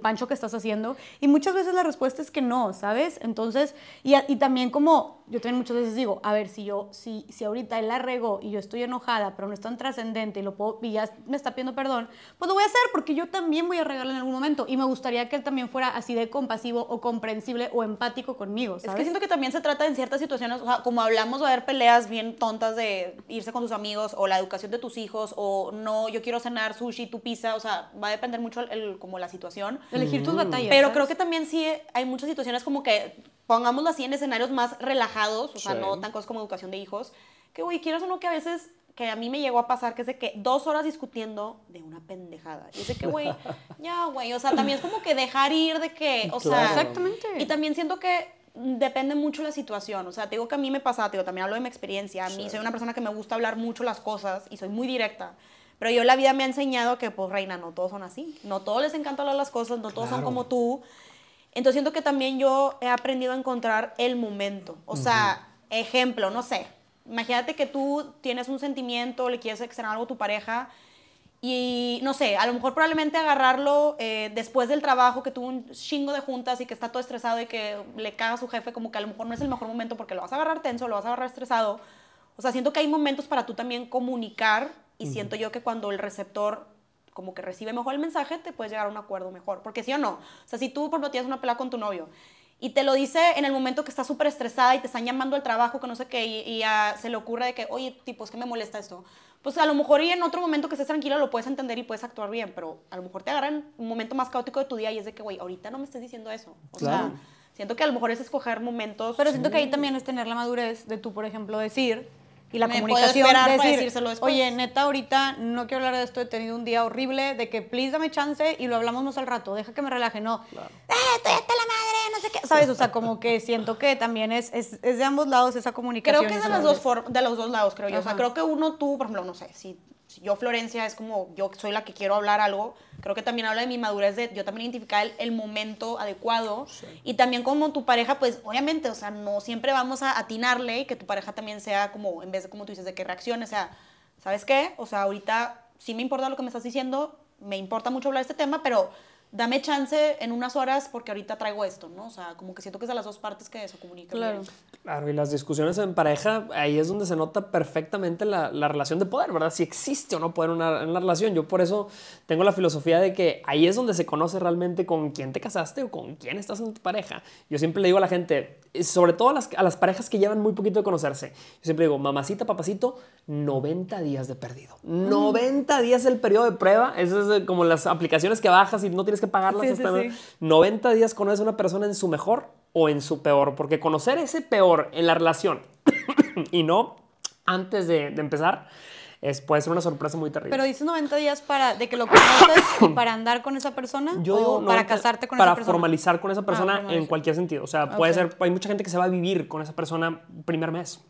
pancho que estás haciendo. Y muchas veces la respuesta es que no, ¿sabes? Entonces, y, y también como yo también muchas veces digo, a ver, si yo, si, si ahorita él la regó y yo estoy enojada, pero no es tan trascendente y, lo y ya me está pidiendo perdón, pues lo voy a hacer porque yo también voy a regarle en algún momento. Y me gustaría que él también fuera así de compasivo o comprensible o empático conmigo. Es que siento que también se trata en ciertas situaciones, o sea, como hablamos a haber peleas bien tontas de irse con tus amigos o la educación de tus hijos o no, yo quiero cenar sushi, tu pizza, o sea, va a depender mucho como la situación. Elegir tus mm. batallas. Pero creo que también sí hay muchas situaciones como que, pongámoslo así, en escenarios más relajados, o sea, no tan cosas como educación de hijos, que, güey, quiero o que a veces que a mí me llegó a pasar, que es de que dos horas discutiendo de una pendejada. Y es de que, güey, ya, güey, o sea, también es como que dejar ir de que, o sea, exactamente. Y también siento que depende mucho la situación. O sea, te digo que a mí me pasa, te digo, también hablo de mi experiencia. A mí soy una persona que me gusta hablar mucho las cosas y soy muy directa. Pero yo la vida me ha enseñado que, pues, reina, no todos son así. No todos les encanta hablar las cosas, no todos son como tú. Entonces siento que también yo he aprendido a encontrar el momento. O sea, ejemplo, no sé. Imagínate que tú tienes un sentimiento, le quieres externar algo a tu pareja y no sé, a lo mejor probablemente agarrarlo eh, después del trabajo que tuvo un chingo de juntas y que está todo estresado y que le caga a su jefe, como que a lo mejor no es el mejor momento porque lo vas a agarrar tenso, lo vas a agarrar estresado. O sea, siento que hay momentos para tú también comunicar y siento yo que cuando el receptor como que recibe mejor el mensaje, te puedes llegar a un acuerdo mejor. Porque sí o no, o sea, si tú, por ejemplo, tienes una pelea con tu novio y te lo dice en el momento que está súper estresada y te están llamando al trabajo, que no sé qué, y, ah, se le ocurre de que, oye, tipo, es que me molesta esto pues a lo mejor y en otro momento que estés tranquila lo puedes entender y puedes actuar bien, pero a lo mejor te agarran un momento más caótico de tu día y es de que, güey, ahorita no me estés diciendo eso. O sea, siento que a lo mejor es escoger momentos. Pero siento que ahí también es tener la madurez de tú, por ejemplo, decir y la me comunicación puedo para decírselo después. Oye, neta, ahorita no quiero hablar de esto, he tenido un día horrible, de que please dame chance y lo hablamos más al rato, deja que me relaje, no. Eh, estoy hasta la madre no sé qué, ¿sabes? O sea, como que siento que también es, es, de ambos lados esa comunicación. Creo que es de, las dos de los dos lados, creo yo. O sea, creo que uno, tú, por ejemplo, no sé, si, yo, Florencia, es como yo soy la que quiero hablar algo, creo que también habla de mi madurez, de yo también identificar el, momento adecuado. Y también como tu pareja, pues obviamente, o sea, no siempre vamos a atinarle y que tu pareja también sea como, en vez de como tú dices, de que reaccione, o sea, ¿sabes qué? O sea, ahorita sí me importa lo que me estás diciendo, me importa mucho hablar de este tema, pero dame chance en unas horas porque ahorita traigo esto, ¿no? O sea, como que siento que es de las dos partes que se comunican. Claro. Claro, y las discusiones en pareja, ahí es donde se nota perfectamente la, la relación de poder, ¿verdad? Si existe o no poder en una, relación. Yo por eso tengo la filosofía de que ahí es donde se conoce realmente con quién te casaste o con quién estás en tu pareja. Yo siempre le digo a la gente, sobre todo a las, parejas que llevan muy poquito de conocerse, yo siempre digo, mamacita, papacito, 90 días de perdido. 90 mm. días el periodo de prueba. Eso es como las aplicaciones que bajas y no tienes que pagarlas. 90 días conoces a una persona en su mejor o en su peor, porque conocer ese peor en la relación y no antes de, empezar es, puede ser una sorpresa muy terrible. Pero dices 90 días para de que lo conozcas para andar con esa persona Yo o para casarte con esa persona. Para formalizar con esa ah, persona en cualquier sentido. O sea, puede ser, hay mucha gente que se va a vivir con esa persona primer mes.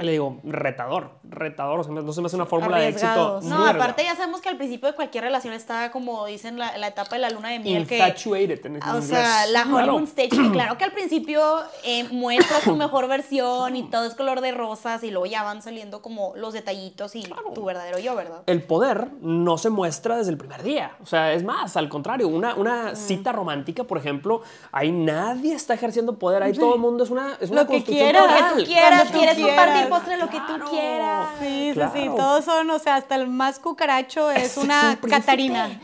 Le digo, retador, retador. O sea, no se me hace una fórmula de éxito. No, aparte ya sabemos que al principio de cualquier relación está, como dicen, la, la etapa de la luna de miel. Infatuated ah, O sea, la honeymoon claro. stage. Que claro que al principio eh, muestra su mejor versión y todo es color de rosas y luego ya van saliendo como los detallitos y tu verdadero yo, ¿verdad? El poder no se muestra desde el primer día. O sea, es más, al contrario, una, una cita romántica, por ejemplo, ahí nadie está ejerciendo poder. Ahí todo el mundo es una, es una construcción que quiera, que quieras, compartir postre, lo que tú quieras. Sí, sí, sí, todos son, o sea, hasta el más cucaracho es, una Catarina.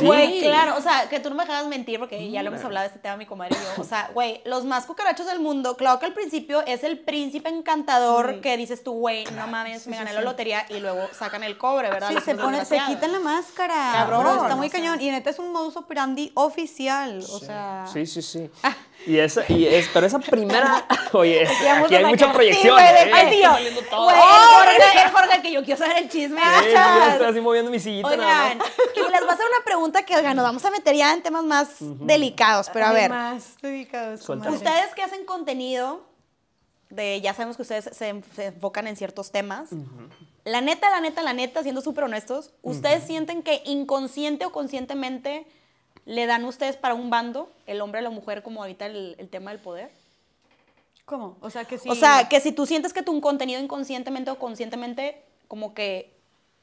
Güey, claro, o sea, que tú no me dejas mentir porque ya lo hemos hablado de este tema mi comadre y yo. O sea, güey, los más cucarachos del mundo, claro que al principio es el príncipe encantador que dices tú, güey, no mames, me gané la lotería y luego sacan el cobre, ¿verdad? Sí, se, pone, se, quitan la máscara. Cabrón, está muy cañón. y Y neta es un modus operandi oficial, o sea. Sí, sí, sí. Ah. Y esa, y es, pero esa primera, oye, aquí hay mucha proyección. ¿eh? Sí, güey, tío. ¡Oh, el Jorge, que yo quiero saber el chisme, sí, yo estoy así moviendo mi sillita Oigan, nada más. les voy a hacer una pregunta que, oigan, nos vamos a meter ya en temas más delicados, pero a ver. Más delicados. Ustedes que hacen contenido, de ya sabemos que ustedes se, enfocan en ciertos temas. La neta, la neta, la neta, siendo súper honestos, ¿ustedes sienten que inconsciente o conscientemente ¿Le dan ustedes para un bando, el hombre a la mujer, como ahorita el, tema del poder? ¿Cómo? O sea, que si... O sea, que si tú sientes que tu contenido inconscientemente o conscientemente como que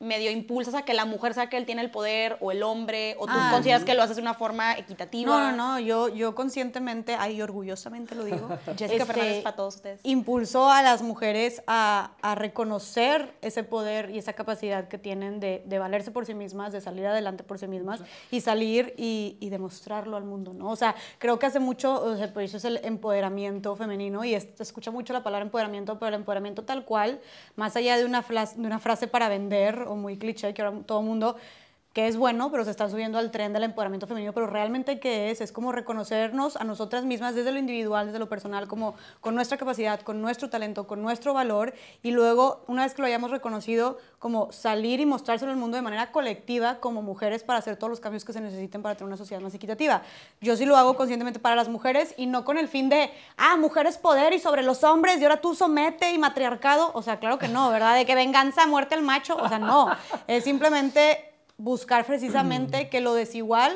medio impulsas a que la mujer saque que él tiene el poder o el hombre o tú ah, consideras que lo haces de una forma equitativa. No, no, no, yo, yo conscientemente, ay, orgullosamente lo digo, Jessica este, Fernández para todos ustedes. Impulsó a las mujeres a, reconocer ese poder y esa capacidad que tienen de, de, valerse por sí mismas, de salir adelante por sí mismas y salir y, y demostrarlo al mundo, ¿no? O sea, creo que hace mucho, por eso es el empoderamiento femenino y se escucha mucho la palabra empoderamiento, pero el empoderamiento tal cual, más allá de una, de una frase para vender muy cliché que ahora todo el mundo que es bueno, pero se está subiendo al tren del empoderamiento femenino, pero realmente qué es? Es como reconocernos a nosotras mismas desde lo individual, desde lo personal, como con nuestra capacidad, con nuestro talento, con nuestro valor, y luego, una vez que lo hayamos reconocido, como salir y mostrárselo al mundo de manera colectiva como mujeres para hacer todos los cambios que se necesiten para tener una sociedad más equitativa. Yo sí lo hago conscientemente para las mujeres y no con el fin de, ah, mujeres poder y sobre los hombres, y ahora tú somete y matriarcado, o sea, claro que no, ¿verdad? De que venganza, muerte al macho, o sea, no, es simplemente buscar precisamente que lo desigual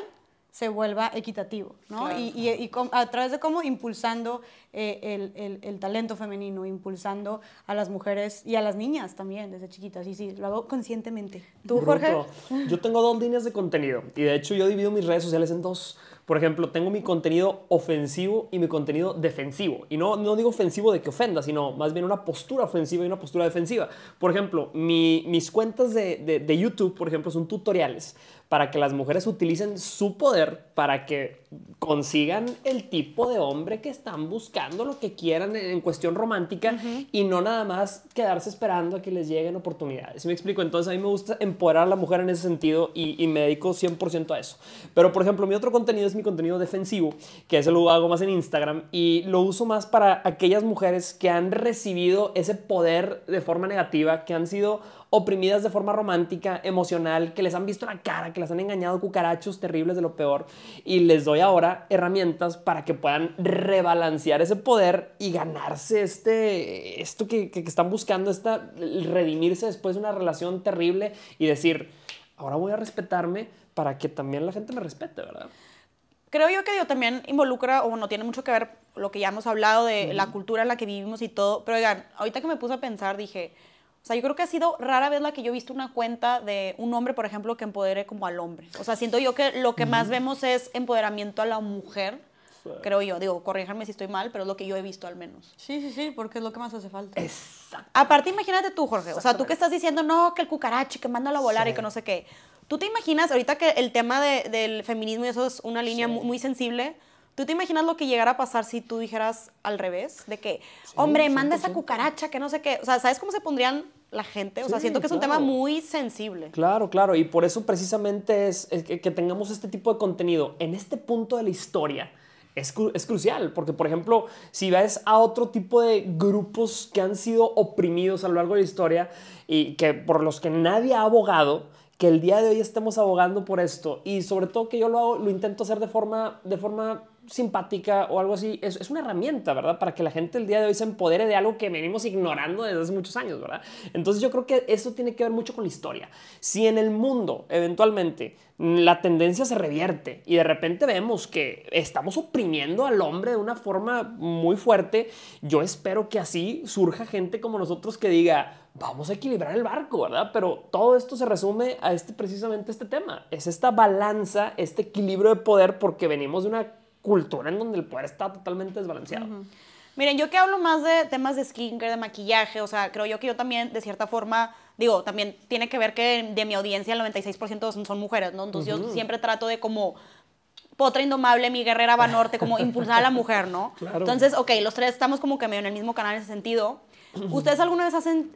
se vuelva equitativo, ¿no? Y, a través de cómo impulsando eh, el, talento femenino, impulsando a las mujeres y a las niñas también desde chiquitas. Y sí, lo hago conscientemente. ¿Tú, Jorge? Yo tengo dos líneas de contenido y de hecho yo divido mis redes sociales en dos. Por ejemplo, tengo mi contenido ofensivo y mi contenido defensivo. Y no, digo ofensivo de que ofenda, sino más bien una postura ofensiva y una postura defensiva. Por ejemplo, mis cuentas de, de YouTube, por ejemplo, son tutoriales para que las mujeres utilicen su poder para que consigan el tipo de hombre que están buscando, lo que quieran en cuestión romántica y no nada más quedarse esperando a que les lleguen oportunidades. me explico? Entonces a mí me gusta empoderar a la mujer en ese sentido y, y me dedico 100% a eso. Pero por ejemplo, mi otro contenido es mi contenido defensivo, que eso lo hago más en Instagram y lo uso más para aquellas mujeres que han recibido ese poder de forma negativa, que han sido oprimidas de forma romántica, emocional, que les han visto la cara, que las han engañado cucarachos terribles de lo peor. Y les doy ahora herramientas para que puedan rebalancear ese poder y ganarse este, esto que, están buscando, esta, redimirse después de una relación terrible y decir, ahora voy a respetarme para que también la gente me respete, ¿verdad? Creo yo que también involucra, o no tiene mucho que ver lo que ya hemos hablado de la cultura en la que vivimos y todo, pero oigan, ahorita que me puse a pensar dije, o sea, yo creo que ha sido rara vez la que yo he visto una cuenta de un hombre, por ejemplo, que empodere como al hombre. O sea, siento yo que lo que más vemos es empoderamiento a la mujer, creo yo. Digo, corríjanme si estoy mal, pero es lo que yo he visto al menos. Sí, sí, sí, porque es lo que más hace falta. Exacto. Aparte, imagínate tú, Jorge. O sea, tú que estás diciendo, no, que el cucarachi que manda a volar y que no sé qué. ¿Tú te imaginas, ahorita que el tema de, del feminismo y eso es una línea muy, muy sensible, ¿Tú te imaginas lo que llegara a pasar si tú dijeras al revés? De que, hombre, manda esa cucaracha, que no sé qué. O sea, ¿sabes cómo se pondrían la gente? O sea, siento que es un tema muy sensible. Claro, claro. Y por eso precisamente es, que, tengamos este tipo de contenido en este punto de la historia. Es, crucial, porque por ejemplo, si ves a otro tipo de grupos que han sido oprimidos a lo largo de la historia y que por los que nadie ha abogado, que el día de hoy estemos abogando por esto y sobre todo que yo lo hago, lo intento hacer de forma, de forma simpática o algo así, es, es, una herramienta, ¿verdad? Para que la gente el día de hoy se empodere de algo que venimos ignorando desde hace muchos años, ¿verdad? Entonces yo creo que eso tiene que ver mucho con la historia. Si en el mundo eventualmente la tendencia se revierte y de repente vemos que estamos oprimiendo al hombre de una forma muy fuerte, yo espero que así surja gente como nosotros que diga, vamos a equilibrar el barco, ¿verdad? Pero todo esto se resume a este precisamente este tema, es esta balanza, este equilibrio de poder porque venimos de una cultura en donde el poder está totalmente desbalanceado. Miren, yo que hablo más de temas de skincare, de maquillaje, o sea, creo yo que yo también, de cierta forma, digo, también tiene que ver que de mi audiencia el 96% son, mujeres, ¿no? Entonces yo siempre trato de como potra indomable, mi guerrera va norte, como impulsar a la mujer, ¿no? Entonces, ok, los tres estamos como que medio en el mismo canal en ese sentido. ¿Ustedes alguna vez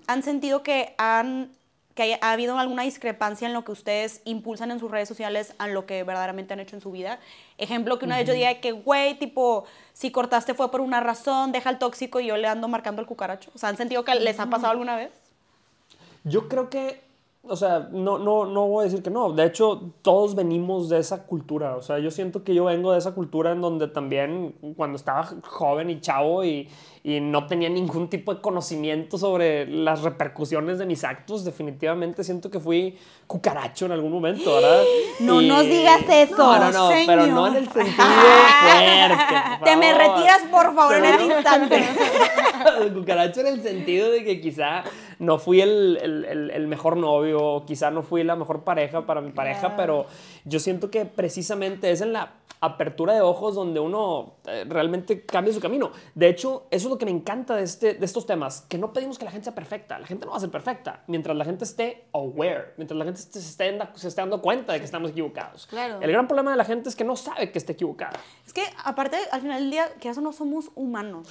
han sentido que han que ha habido alguna discrepancia en lo que ustedes impulsan en sus redes sociales a lo que verdaderamente han hecho en su vida. Ejemplo, que una vez yo que, güey, tipo, si cortaste fue por una razón, deja el tóxico y yo le ando marcando el cucaracho. O sea, ¿han sentido que les ha pasado alguna vez? Yo creo que, o sea, no, no, no voy a decir que no. De hecho, todos venimos de esa cultura. O sea, yo siento que yo vengo de esa cultura en donde también, cuando estaba joven y chavo y y no tenía ningún tipo de conocimiento sobre las repercusiones de mis actos. Definitivamente siento que fui cucaracho en algún momento, ¿verdad? No nos digas eso. No, no, no pero no en el sentido fuerte. Te me retiras, por favor, en el instante. cucaracho en el sentido de que quizá no fui el, mejor novio, quizá no fui la mejor pareja para mi pareja, pero yo siento que precisamente es en la apertura de ojos donde uno eh, realmente cambia su camino. De hecho, eso es lo que me encanta de, este, de estos temas, que no pedimos que la gente sea perfecta, la gente no va a ser perfecta, mientras la gente esté aware, mientras la gente se esté, dando cuenta de que estamos equivocados. Claro. El gran problema de la gente es que no sabe que está equivocada. Es que aparte, al final del día, que eso no somos humanos.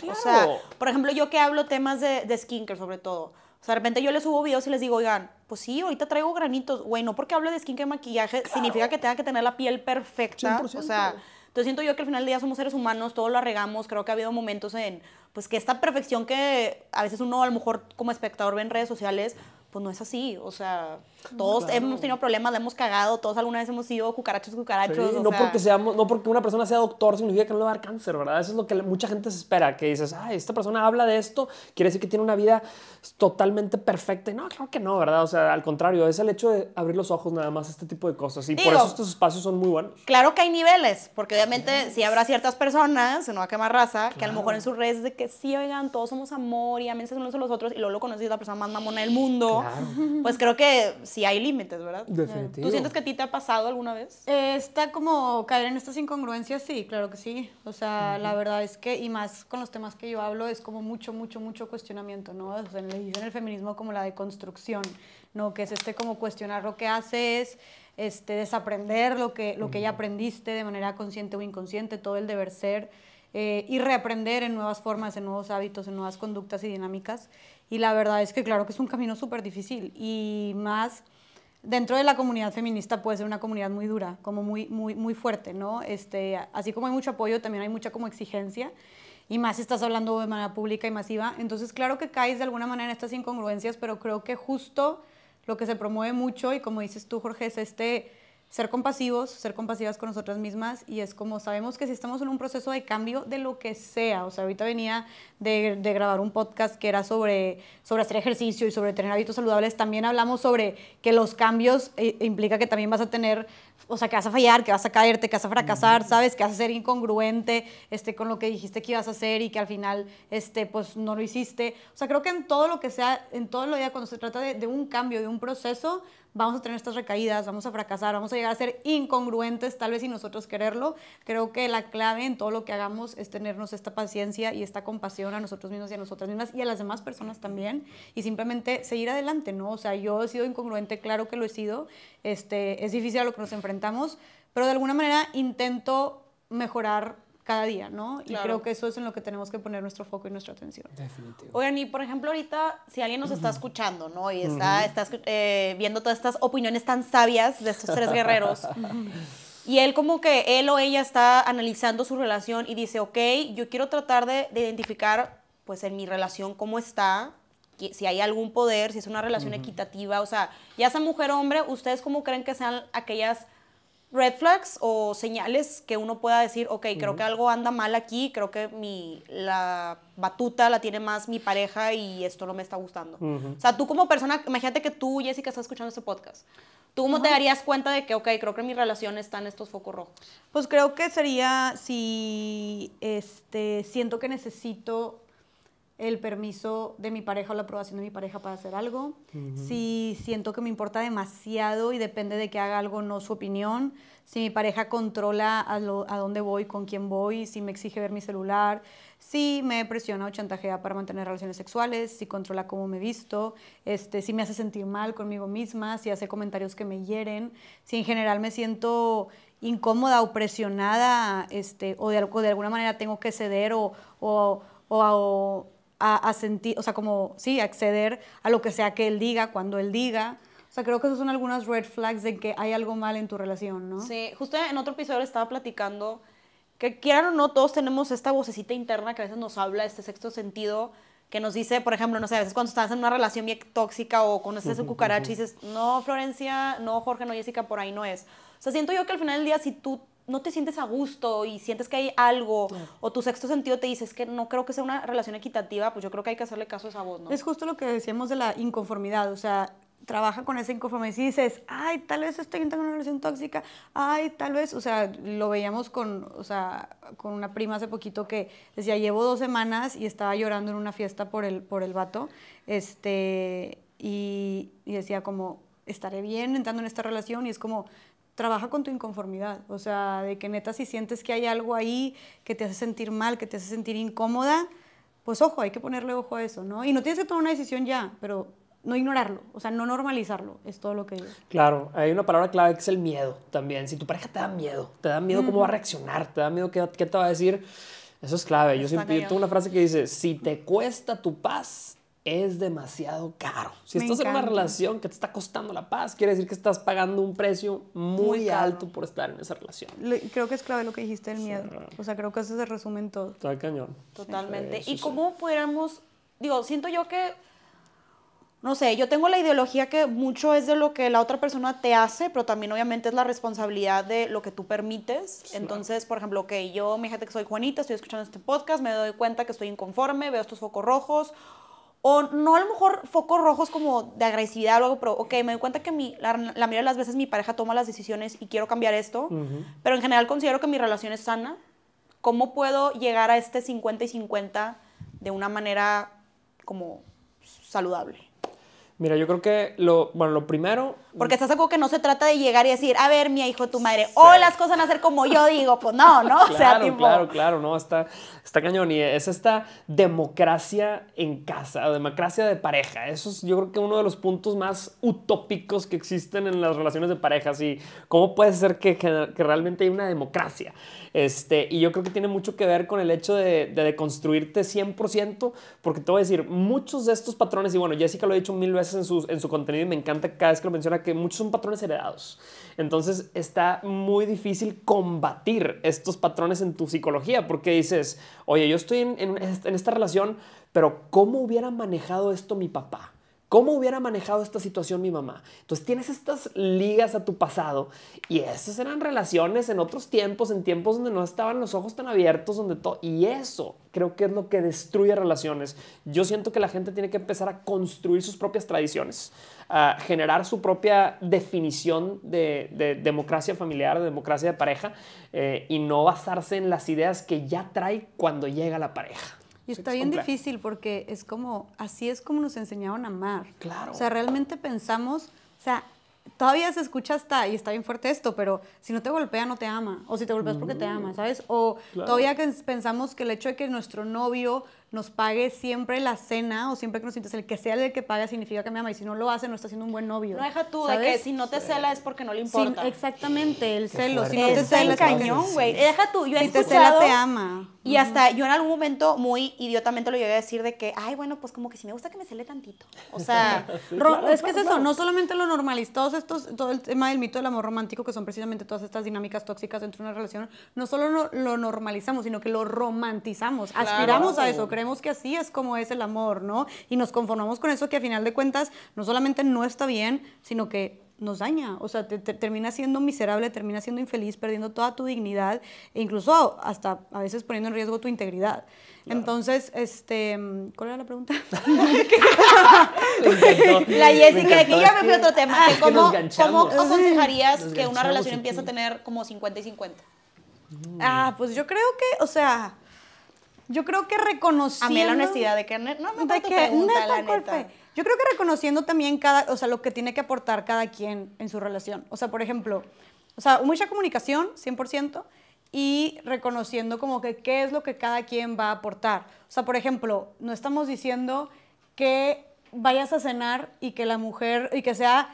por ejemplo, yo que hablo temas de, de skincare sobre todo, o sea, de repente yo les subo videos y les digo, oigan, pues sí, ahorita traigo granitos. Güey, no porque hablo de skin que maquillaje significa que tenga que tener la piel perfecta. O sea, entonces siento yo que al final del día somos seres humanos, todos lo regamos. Creo que ha habido momentos en, pues que esta perfección que a veces uno a lo mejor como espectador ve en redes sociales, pues no es así. O sea, todos hemos tenido problemas, la hemos cagado, todos alguna vez hemos sido cucarachos, cucarachos. no, porque seamos, no porque una persona sea doctor significa que no le va a dar cáncer, ¿verdad? Eso es lo que mucha gente se espera, que dices, ay, esta persona habla de esto, quiere decir que tiene una vida totalmente perfecta. Y no, claro que no, ¿verdad? O sea, al contrario, es el hecho de abrir los ojos nada más a este tipo de cosas. Y por eso estos espacios son muy buenos. Claro que hay niveles, porque obviamente si habrá ciertas personas, se no va a quemar raza, que a lo mejor en sus redes de que sí, oigan, todos somos amor y amenazas unos a los otros, y luego lo conoces la persona más mamona del mundo. Pues creo que sí hay límites, ¿verdad? ¿Tú sientes que a ti te ha pasado alguna vez? Eh, está como caer en estas incongruencias, sí, claro que sí. O sea, la verdad es que, y más con los temas que yo hablo, es como mucho, mucho, mucho cuestionamiento, ¿no? O sea, el feminismo como la deconstrucción, ¿no? Que es este como cuestionar lo que haces, este, desaprender lo que, lo que ya aprendiste de manera consciente o inconsciente, todo el deber ser. Eh, y reaprender en nuevas formas, en nuevos hábitos, en nuevas conductas y dinámicas. Y la verdad es que claro que es un camino súper difícil y más dentro de la comunidad feminista puede ser una comunidad muy dura, como muy, muy, muy fuerte, ¿no? Este, así como hay mucho apoyo, también hay mucha como exigencia y más estás hablando de manera pública y masiva. Entonces, claro que caes de alguna manera en estas incongruencias, pero creo que justo lo que se promueve mucho y como dices tú, Jorge, es este ser compasivos, ser compasivas con nosotras mismas y es como sabemos que si estamos en un proceso de cambio de lo que sea, o sea, ahorita venía de, grabar un podcast que era sobre, sobre hacer ejercicio y sobre tener hábitos saludables, también hablamos sobre que los cambios eh, implica que también vas a tener, o sea, que vas a fallar, que vas a caerte, que vas a fracasar, ¿sabes? Que vas a ser incongruente este, con lo que dijiste que ibas a hacer y que al final este, pues no lo hiciste. O sea, creo que en todo lo que sea, en todo lo sea, cuando se trata de, de un cambio, de un proceso, vamos a tener estas recaídas, vamos a fracasar, vamos a llegar a ser incongruentes tal vez sin nosotros quererlo. Creo que la clave en todo lo que hagamos es tenernos esta paciencia y esta compasión a nosotros mismos y a nosotras mismas y a las demás personas también y simplemente seguir adelante, ¿no? O sea, yo he sido incongruente, claro que lo he sido, este, es difícil a lo que nos enfrentamos, pero de alguna manera intento mejorar cada día, ¿no? Y creo que eso es en lo que tenemos que poner nuestro foco y nuestra atención. Definitivo. Oigan, y por ejemplo, ahorita, si alguien nos está escuchando, ¿no? Y está, eh, viendo todas estas opiniones tan sabias de estos tres guerreros. y él como que él o ella está analizando su relación y dice, ok, yo quiero tratar de, identificar pues en mi relación cómo está, si hay algún poder, si es una relación equitativa, o sea, ya sea mujer o hombre, ¿ustedes cómo creen que sean aquellas red flags o señales que uno pueda decir, ok, creo que algo anda mal aquí, creo que mi, la batuta la tiene más mi pareja y esto no me está gustando. O sea, tú como persona, imagínate que tú, Jessica, estás escuchando este podcast. ¿Tú cómo te darías cuenta de que, ok, creo que mi relación está en estos focos rojos? Pues creo que sería si este, siento que necesito el permiso de mi pareja o la aprobación de mi pareja para hacer algo, si siento que me importa demasiado y depende de que haga algo no su opinión, si mi pareja controla a, dónde voy, con quién voy, si me exige ver mi celular, si me presiona o chantajea para mantener relaciones sexuales, si controla cómo me visto, este, si me hace sentir mal conmigo misma, si hace comentarios que me hieren, si en general me siento incómoda o presionada este, o, de, o de alguna manera tengo que ceder o, o a, sentir, o sea, como, sí, acceder a lo que sea que él diga, cuando él diga. O sea, creo que esos son algunas red flags de que hay algo mal en tu relación, ¿no? Sí, justo en otro episodio le estaba platicando que quieran o no, todos tenemos esta vocecita interna que a veces nos habla, este sexto sentido, que nos dice, por ejemplo, no sé, a veces cuando estás en una relación bien tóxica o con ese cucaracho y dices, no, Florencia, no, Jorge, no, Jessica, por ahí no es. O sea, siento yo que al final del día, si tú no te sientes a gusto y sientes que hay algo, o tu sexto sentido te dice, es que no creo que sea una relación equitativa, pues yo creo que hay que hacerle caso a esa voz, ¿no? Es justo lo que decíamos de la inconformidad, o sea, trabaja con esa inconformidad y dices, ay, tal vez estoy entrando en una relación tóxica, ay, tal vez, o sea, lo veíamos con, sea, con una prima hace poquito que decía, llevo dos semanas y estaba llorando en una fiesta por el, por el vato, este, y decía como, estaré bien entrando en esta relación y es como, trabaja con tu inconformidad, o sea, de que neta si sientes que hay algo ahí que te hace sentir mal, que te hace sentir incómoda, pues ojo, hay que ponerle ojo a eso, ¿no? Y no tienes que tomar una decisión ya, pero no ignorarlo, o sea, no normalizarlo, es todo lo que digo. Claro, hay una palabra clave que es el miedo también. Si tu pareja te da miedo, te da miedo cómo va a reaccionar, te da miedo qué, te va a decir, eso es clave. Yo siempre yo una frase que dice, si te cuesta tu paz, es demasiado caro. Si esto estás en una relación que te está costando la paz, quiere decir que estás pagando un precio muy, alto por estar en esa relación. creo que es clave lo que dijiste del miedo. O sea, creo que eso es el resumen todo. Está cañón. Totalmente. ¿Y cómo pudiéramos, digo, siento yo que, no sé, yo tengo la ideología que mucho es de lo que la otra persona te hace, pero también obviamente es la responsabilidad de lo que tú permites. Entonces, por ejemplo, que yo, mi gente que soy Juanita, estoy escuchando este podcast, me doy cuenta que estoy inconforme, veo estos focos rojos o no a lo mejor focos rojos como de agresividad o algo, pero ok, me doy cuenta que mi, la, mayoría de las veces mi pareja toma las decisiones y quiero cambiar esto, pero en general considero que mi relación es sana. ¿Cómo puedo llegar a este 50 y 50 de una manera como saludable? Mira, yo creo que lo, bueno, lo primero porque mm. estás algo que no se trata de llegar y decir, a ver, mi hijo, tu madre, o las cosas van a ser como yo digo, pues no, ¿no? Claro, sea, tipo... claro, claro, no, está, está cañón. Y es esta democracia en casa, democracia de pareja. Eso es, yo creo que uno de los puntos más utópicos que existen en las relaciones de parejas y cómo puede ser que, que, realmente hay una democracia. Este, y yo creo que tiene mucho que ver con el hecho de, de deconstruirte 100%, porque te voy a decir, muchos de estos patrones, y bueno, Jessica lo ha dicho mil veces en su, en su contenido y me encanta cada vez que lo menciona que muchos son patrones heredados. Entonces está muy difícil combatir estos patrones en tu psicología porque dices, oye, yo estoy en esta relación, pero ¿cómo hubiera manejado esto mi papá? ¿Cómo hubiera manejado esta situación mi mamá? Entonces tienes estas ligas a tu pasado y esas eran relaciones en otros tiempos, en tiempos donde no estaban los ojos tan abiertos, donde todo... Y eso creo que es lo que destruye relaciones. Yo siento que la gente tiene que empezar a construir sus propias tradiciones, a generar su propia definición de, democracia familiar, de democracia de pareja eh, y no basarse en las ideas que ya trae cuando llega la pareja. Y está bien difícil porque es como, así es como nos enseñaron a amar. Claro. O sea, realmente pensamos, o sea, todavía se escucha hasta, y está bien fuerte esto, pero si no te golpea, no te ama. O si te golpeas porque te ama, mm. ¿sabes? O todavía pensamos que el hecho de que nuestro novio nos pague siempre la cena o siempre que nos sientes el que sea el que pague significa que me ama y si no lo hace no está siendo un buen novio. No deja tú de que si no te cela es porque no le importa. exactamente, el celo, si no te cela es cañón, güey. Deja tú, yo he si te cela te ama. Y hasta yo en algún momento muy idiotamente lo llegué a decir de que, ay, bueno, pues como que si me gusta que me cele tantito. O sea, es que es eso, no solamente lo normalizamos todos estos, todo el tema del mito del amor romántico, que son precisamente todas estas dinámicas tóxicas dentro de una relación, no solo lo normalizamos, sino que lo romantizamos, aspiramos a eso, creemos que así es como es el amor, ¿no? Y nos conformamos con eso que a final de cuentas no solamente no está bien, sino que nos daña, o sea, te, termina siendo miserable, termina siendo infeliz, perdiendo toda tu dignidad e incluso hasta a veces poniendo en riesgo tu integridad. Entonces, este, mm, ¿cuál era la pregunta? la Jessica, aquí ya me fui a otro tema. ¿Cómo, aconsejarías que una relación empiece a tener como 50 y 50? Mm. Ah, pues yo creo que, o sea, yo creo que reconociendo... A mí la honestidad de que... No, no, no, que, no, yo creo que reconociendo también cada, o sea, lo que tiene que aportar cada quien en su relación. O sea, por ejemplo, o sea, mucha comunicación, 100%, y reconociendo como que qué es lo que cada quien va a aportar. O sea, por ejemplo, no estamos diciendo que vayas a cenar y que la mujer, y que sea,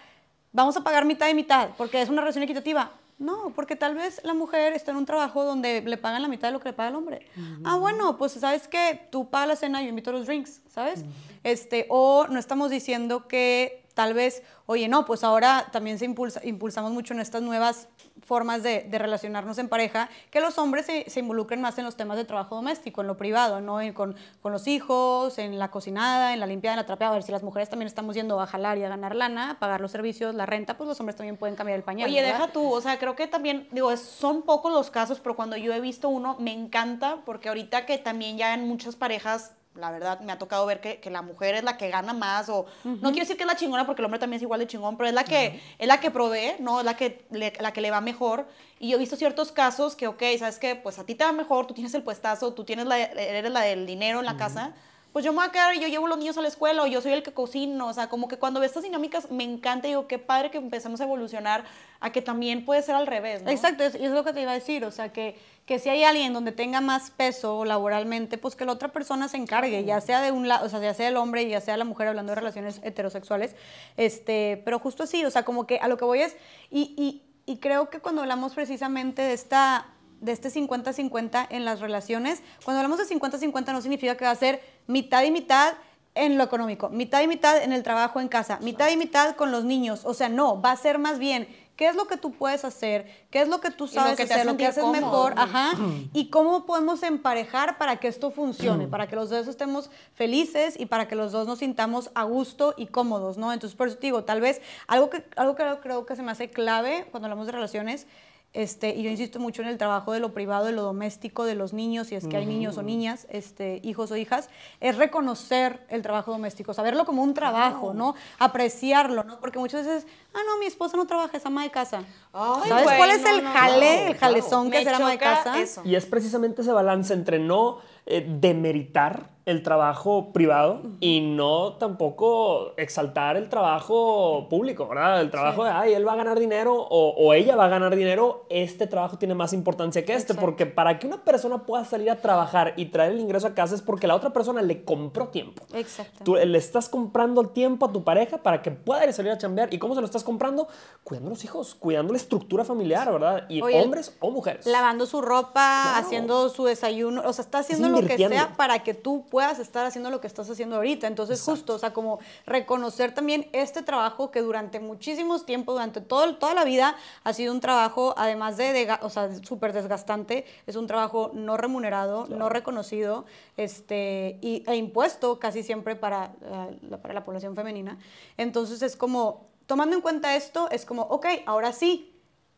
vamos a pagar mitad y mitad, porque es una relación equitativa. No, porque tal vez la mujer está en un trabajo donde le pagan la mitad de lo que le paga el hombre. Ah, mm. bueno, pues sabes que tú pagas la cena, yo invito los drinks, ¿sabes? Mm. este, o no estamos diciendo que tal vez, oye, no, pues ahora también se impulsa, impulsamos mucho en estas nuevas formas de, relacionarnos en pareja, que los hombres se, involucren más en los temas de trabajo doméstico, en lo privado, ¿no? con, los hijos, en la cocinada, en la limpiada, en la trapeada. A ver, si las mujeres también estamos yendo a jalar y a ganar lana, a pagar los servicios, la renta, pues los hombres también pueden cambiar el pañal. Oye, deja tú, o sea, creo que también, digo, son pocos los casos, pero cuando yo he visto uno, me encanta, porque ahorita que también ya en muchas parejas la verdad, me ha tocado ver que, la mujer es la que gana más, o no quiero decir que es la chingona, porque el hombre también es igual de chingón, pero es la que, es la que provee, ¿no? Es la que, le, la que le va mejor. Y yo he visto ciertos casos que, ok, ¿sabes que Pues a ti te va mejor, tú tienes el puestazo, tú tienes la, eres la del dinero en la casa, pues yo me voy a quedar y yo llevo los niños a la escuela o yo soy el que cocino. O sea, como que cuando veo estas dinámicas me encanta y digo, qué padre que empecemos a evolucionar a que también puede ser al revés. ¿no? Exacto, y es, lo que te iba a decir. O sea, que, que si hay alguien donde tenga más peso laboralmente, pues que la otra persona se encargue, ya sea de un lado, o sea, ya sea el hombre, y ya sea la mujer, hablando de relaciones heterosexuales. Este, pero justo así, o sea, como que a lo que voy es. y creo que cuando hablamos precisamente de esta de este 50-50 en las relaciones. Cuando hablamos de 50-50 no significa que va a ser mitad y mitad en lo económico, mitad y mitad en el trabajo en casa, mitad y mitad con los niños. O sea, no, va a ser más bien qué es lo que tú puedes hacer, qué es lo que tú sabes que hacer, lo que haces mejor, ajá, mm. y cómo podemos emparejar para que esto funcione, mm. para que los dos estemos felices y para que los dos nos sintamos a gusto y cómodos, ¿no? Entonces, por eso te digo, tal vez algo que, algo que creo que se me hace clave cuando hablamos de relaciones este, y yo insisto mucho en el trabajo de lo privado, de lo doméstico, de los niños, si es que hay niños o niñas, este, hijos o hijas, es reconocer el trabajo doméstico, saberlo como un trabajo, ¿no? Apreciarlo, ¿no? Porque muchas veces, ah, no, mi esposa no trabaja, es ama de casa. ¿Sabes cuál es el jale, el jalezón que es ama de casa? Y es precisamente ese balance entre no eh, demeritar el trabajo privado y no tampoco exaltar el trabajo público, ¿verdad? El trabajo de, ay, él va a ganar dinero o, ella va a ganar dinero, este trabajo tiene más importancia que este, porque para que una persona pueda salir a trabajar y traer el ingreso a casa es porque la otra persona le compró tiempo. Exacto. Tú le estás comprando el tiempo a tu pareja para que pueda salir a chambear. ¿Y cómo se lo estás comprando? Cuidando a los hijos, cuidando la estructura familiar, ¿verdad? Y hombres o mujeres. Lavando su ropa, haciendo su desayuno, o sea, está haciendo lo que sea para que tú puedas puedas estar haciendo lo que estás haciendo ahorita. Entonces, justo, o sea, como reconocer también este trabajo que durante muchísimos tiempos, durante todo, toda la vida, ha sido un trabajo, además de, o sea, súper desgastante, es un trabajo no remunerado, no reconocido este, y, e impuesto casi siempre para, eh, para la población femenina. Entonces, es como, tomando en cuenta esto, es como, ok, ahora sí,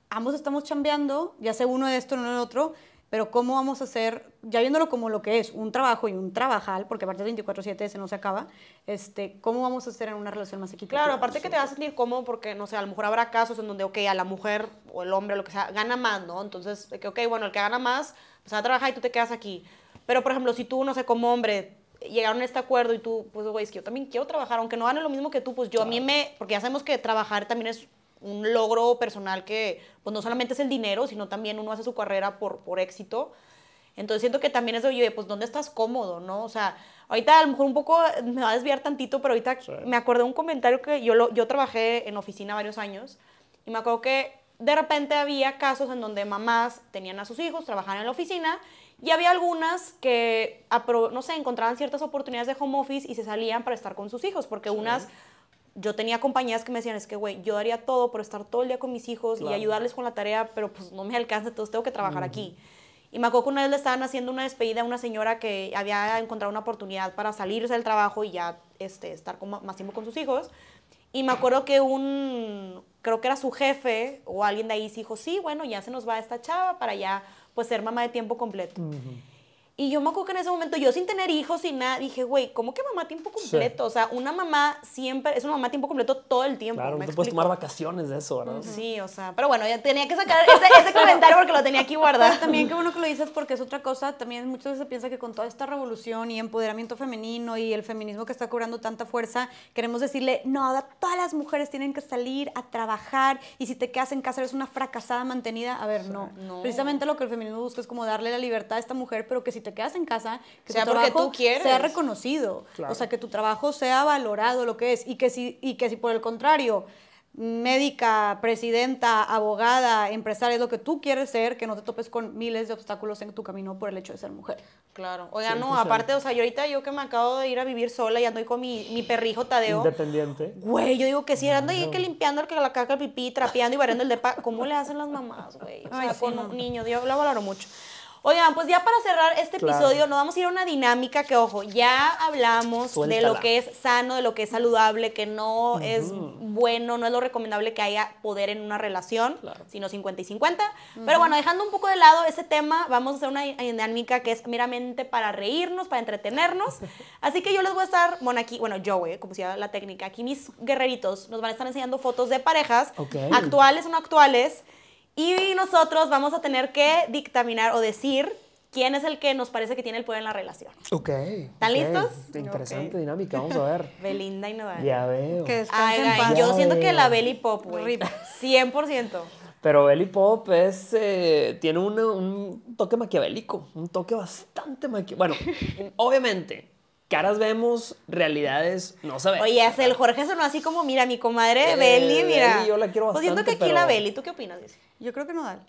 ambos estamos chambeando, ya sé uno de esto, no el otro, pero ¿cómo vamos a hacer, ya viéndolo como lo que es, un trabajo y un trabajal, porque aparte de 24-7 ese no se acaba, este, ¿cómo vamos a hacer en una relación más equitativa? Claro, aparte que te vas a sentir cómodo porque, no sé, a lo mejor habrá casos en donde, ok, a la mujer o el hombre, lo que sea, gana más, ¿no? Entonces, que, ok, bueno, el que gana más, pues va a trabajar y tú te quedas aquí. Pero, por ejemplo, si tú, no sé, como hombre, llegaron a este acuerdo y tú, pues, güey, es que yo también quiero trabajar, aunque no gane lo mismo que tú, pues yo a mí me, porque ya sabemos que trabajar también es un logro personal que pues no solamente es el dinero, sino también uno hace su carrera por, por éxito. Entonces siento que también es de, oye, pues ¿dónde estás cómodo, no? O sea, ahorita a lo mejor un poco me va a desviar tantito, pero ahorita me acordé de un comentario que yo, yo trabajé en oficina varios años y me acuerdo que de repente había casos en donde mamás tenían a sus hijos, trabajaban en la oficina y había algunas que, no sé, encontraban ciertas oportunidades de home office y se salían para estar con sus hijos, porque unas yo tenía compañías que me decían, es que, güey, yo daría todo por estar todo el día con mis hijos y ayudarles con la tarea, pero pues no me alcanza, entonces tengo que trabajar aquí. Y me acuerdo que una vez le estaban haciendo una despedida a una señora que había encontrado una oportunidad para salirse del trabajo y ya este, estar más tiempo con sus hijos. Y me acuerdo que un, creo que era su jefe o alguien de ahí, se dijo, sí, bueno, ya se nos va esta chava para ya pues ser mamá de tiempo completo. Y yo me acuerdo que en ese momento, yo sin tener hijos, y nada, dije, güey, ¿cómo que mamá tiempo completo? O sea, una mamá siempre, es una mamá tiempo completo todo el tiempo. Claro, no te puedes tomar vacaciones de eso, ¿verdad? Sí, o sea, pero bueno, ya tenía que sacar ese, comentario porque lo tenía aquí guardado. también qué bueno que lo dices porque es otra cosa, también muchas veces se piensa que con toda esta revolución y empoderamiento femenino y el feminismo que está cobrando tanta fuerza, queremos decirle, no, todas las mujeres tienen que salir a trabajar y si te quedas en casa eres una fracasada mantenida. A ver, no. no. Precisamente lo que el feminismo busca es como darle la libertad a esta mujer, pero que si te te quedas en casa, que sea tu trabajo sea reconocido, o sea, que tu trabajo sea valorado, lo que es, y que si, y que si por el contrario médica, presidenta, abogada, empresaria, es lo que tú quieres ser, que no te topes con miles de obstáculos en tu camino por el hecho de ser mujer. Claro. o sí, no, aparte, o sea, yo ahorita yo que me acabo de ir a vivir sola y ando ahí con mi, mi perrijo Tadeo. Independiente. Güey, yo digo que si sí, ando ahí que limpiando el que la caca, el pipí, trapeando y barriendo el depa. ¿Cómo le hacen las mamás, güey? O sea, Ay, con un niño, yo la valoro mucho. Oigan, pues ya para cerrar este episodio, nos vamos a ir a una dinámica que, ojo, ya hablamos de lo que es sano, de lo que es saludable, que no es bueno, no es lo recomendable que haya poder en una relación, sino 50 y 50. Pero bueno, dejando un poco de lado ese tema, vamos a hacer una dinámica que es meramente para reírnos, para entretenernos. Así que yo les voy a estar, bueno, aquí, bueno, yo, eh, como si la técnica, aquí mis guerreritos nos van a estar enseñando fotos de parejas, actuales o no actuales y nosotros vamos a tener que dictaminar o decir quién es el que nos parece que tiene el poder en la relación. Ok. ¿Están listos? Interesante dinámica, vamos a ver. Belinda y Nodal. Ya veo. Que Yo siento que la Belly Pop, güey. 100%. Pero Belly Pop es, eh, tiene un, un, toque maquiavélico, un toque bastante maquiavélico. Bueno, obviamente, caras vemos, realidades no sabemos. Oye, es el Jorge sonó así como, mira, mi comadre Beli, mira. yo la quiero bastante, pues siento que aquí la Beli, ¿tú qué opinas? Dice? Yo creo que no da.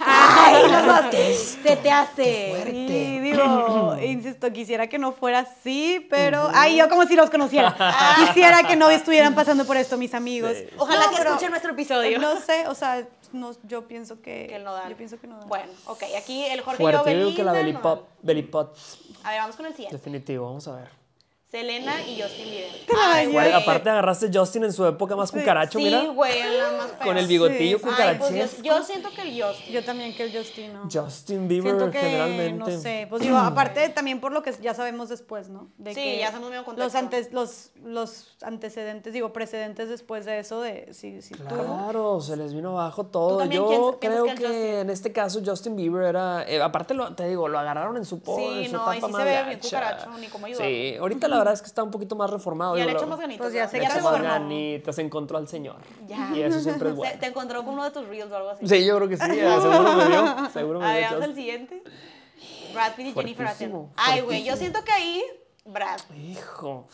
¡Ay, no Se te hace. Sí, digo, insisto, quisiera que no fuera así, pero. Ay, yo como si los conociera. Quisiera que no estuvieran pasando por esto mis amigos. Ojalá que escuchen nuestro episodio. No sé, o sea, yo pienso que, que no da Yo pienso que no dan. Bueno, ok, aquí el Jorge Fuerte, y yo, yo digo que la Belipots. A ver, vamos con el siguiente. Definitivo, vamos a ver. Selena y Justin Bieber. Ay, ah, aparte agarraste Justin en su época más cucaracho, mira. Sí, güey, más Con el bigotillo sí. pues yo, siento que el Justin. Yo también que el Justin, ¿no? Justin Bieber generalmente. No sé, pues digo, aparte también por lo que ya sabemos después, ¿no? sí, ya sabemos medio contexto. Los, antes, los, los antecedentes, digo, precedentes después de eso de si Claro, se les vino abajo todo. yo creo que, en este caso Justin Bieber era eh, aparte lo, te digo, lo agarraron en su, sí, en su no, ahí y sí se ve bien cucaracho, ni cómo ayudar Sí, ahorita la la verdad es que está un poquito más reformado. Ya le echó más ganitas. Pues ya se, ya se más ganitas, encontró al Señor. Y eso siempre es bueno. ¿Te, te encontró con uno de tus reels o algo así? Sí, yo creo que sí, seguro me vio. Seguro me dio. el siguiente. Brad Pitt y Jennifer Aniston. Ay, güey, yo siento que ahí, Brad. Hijo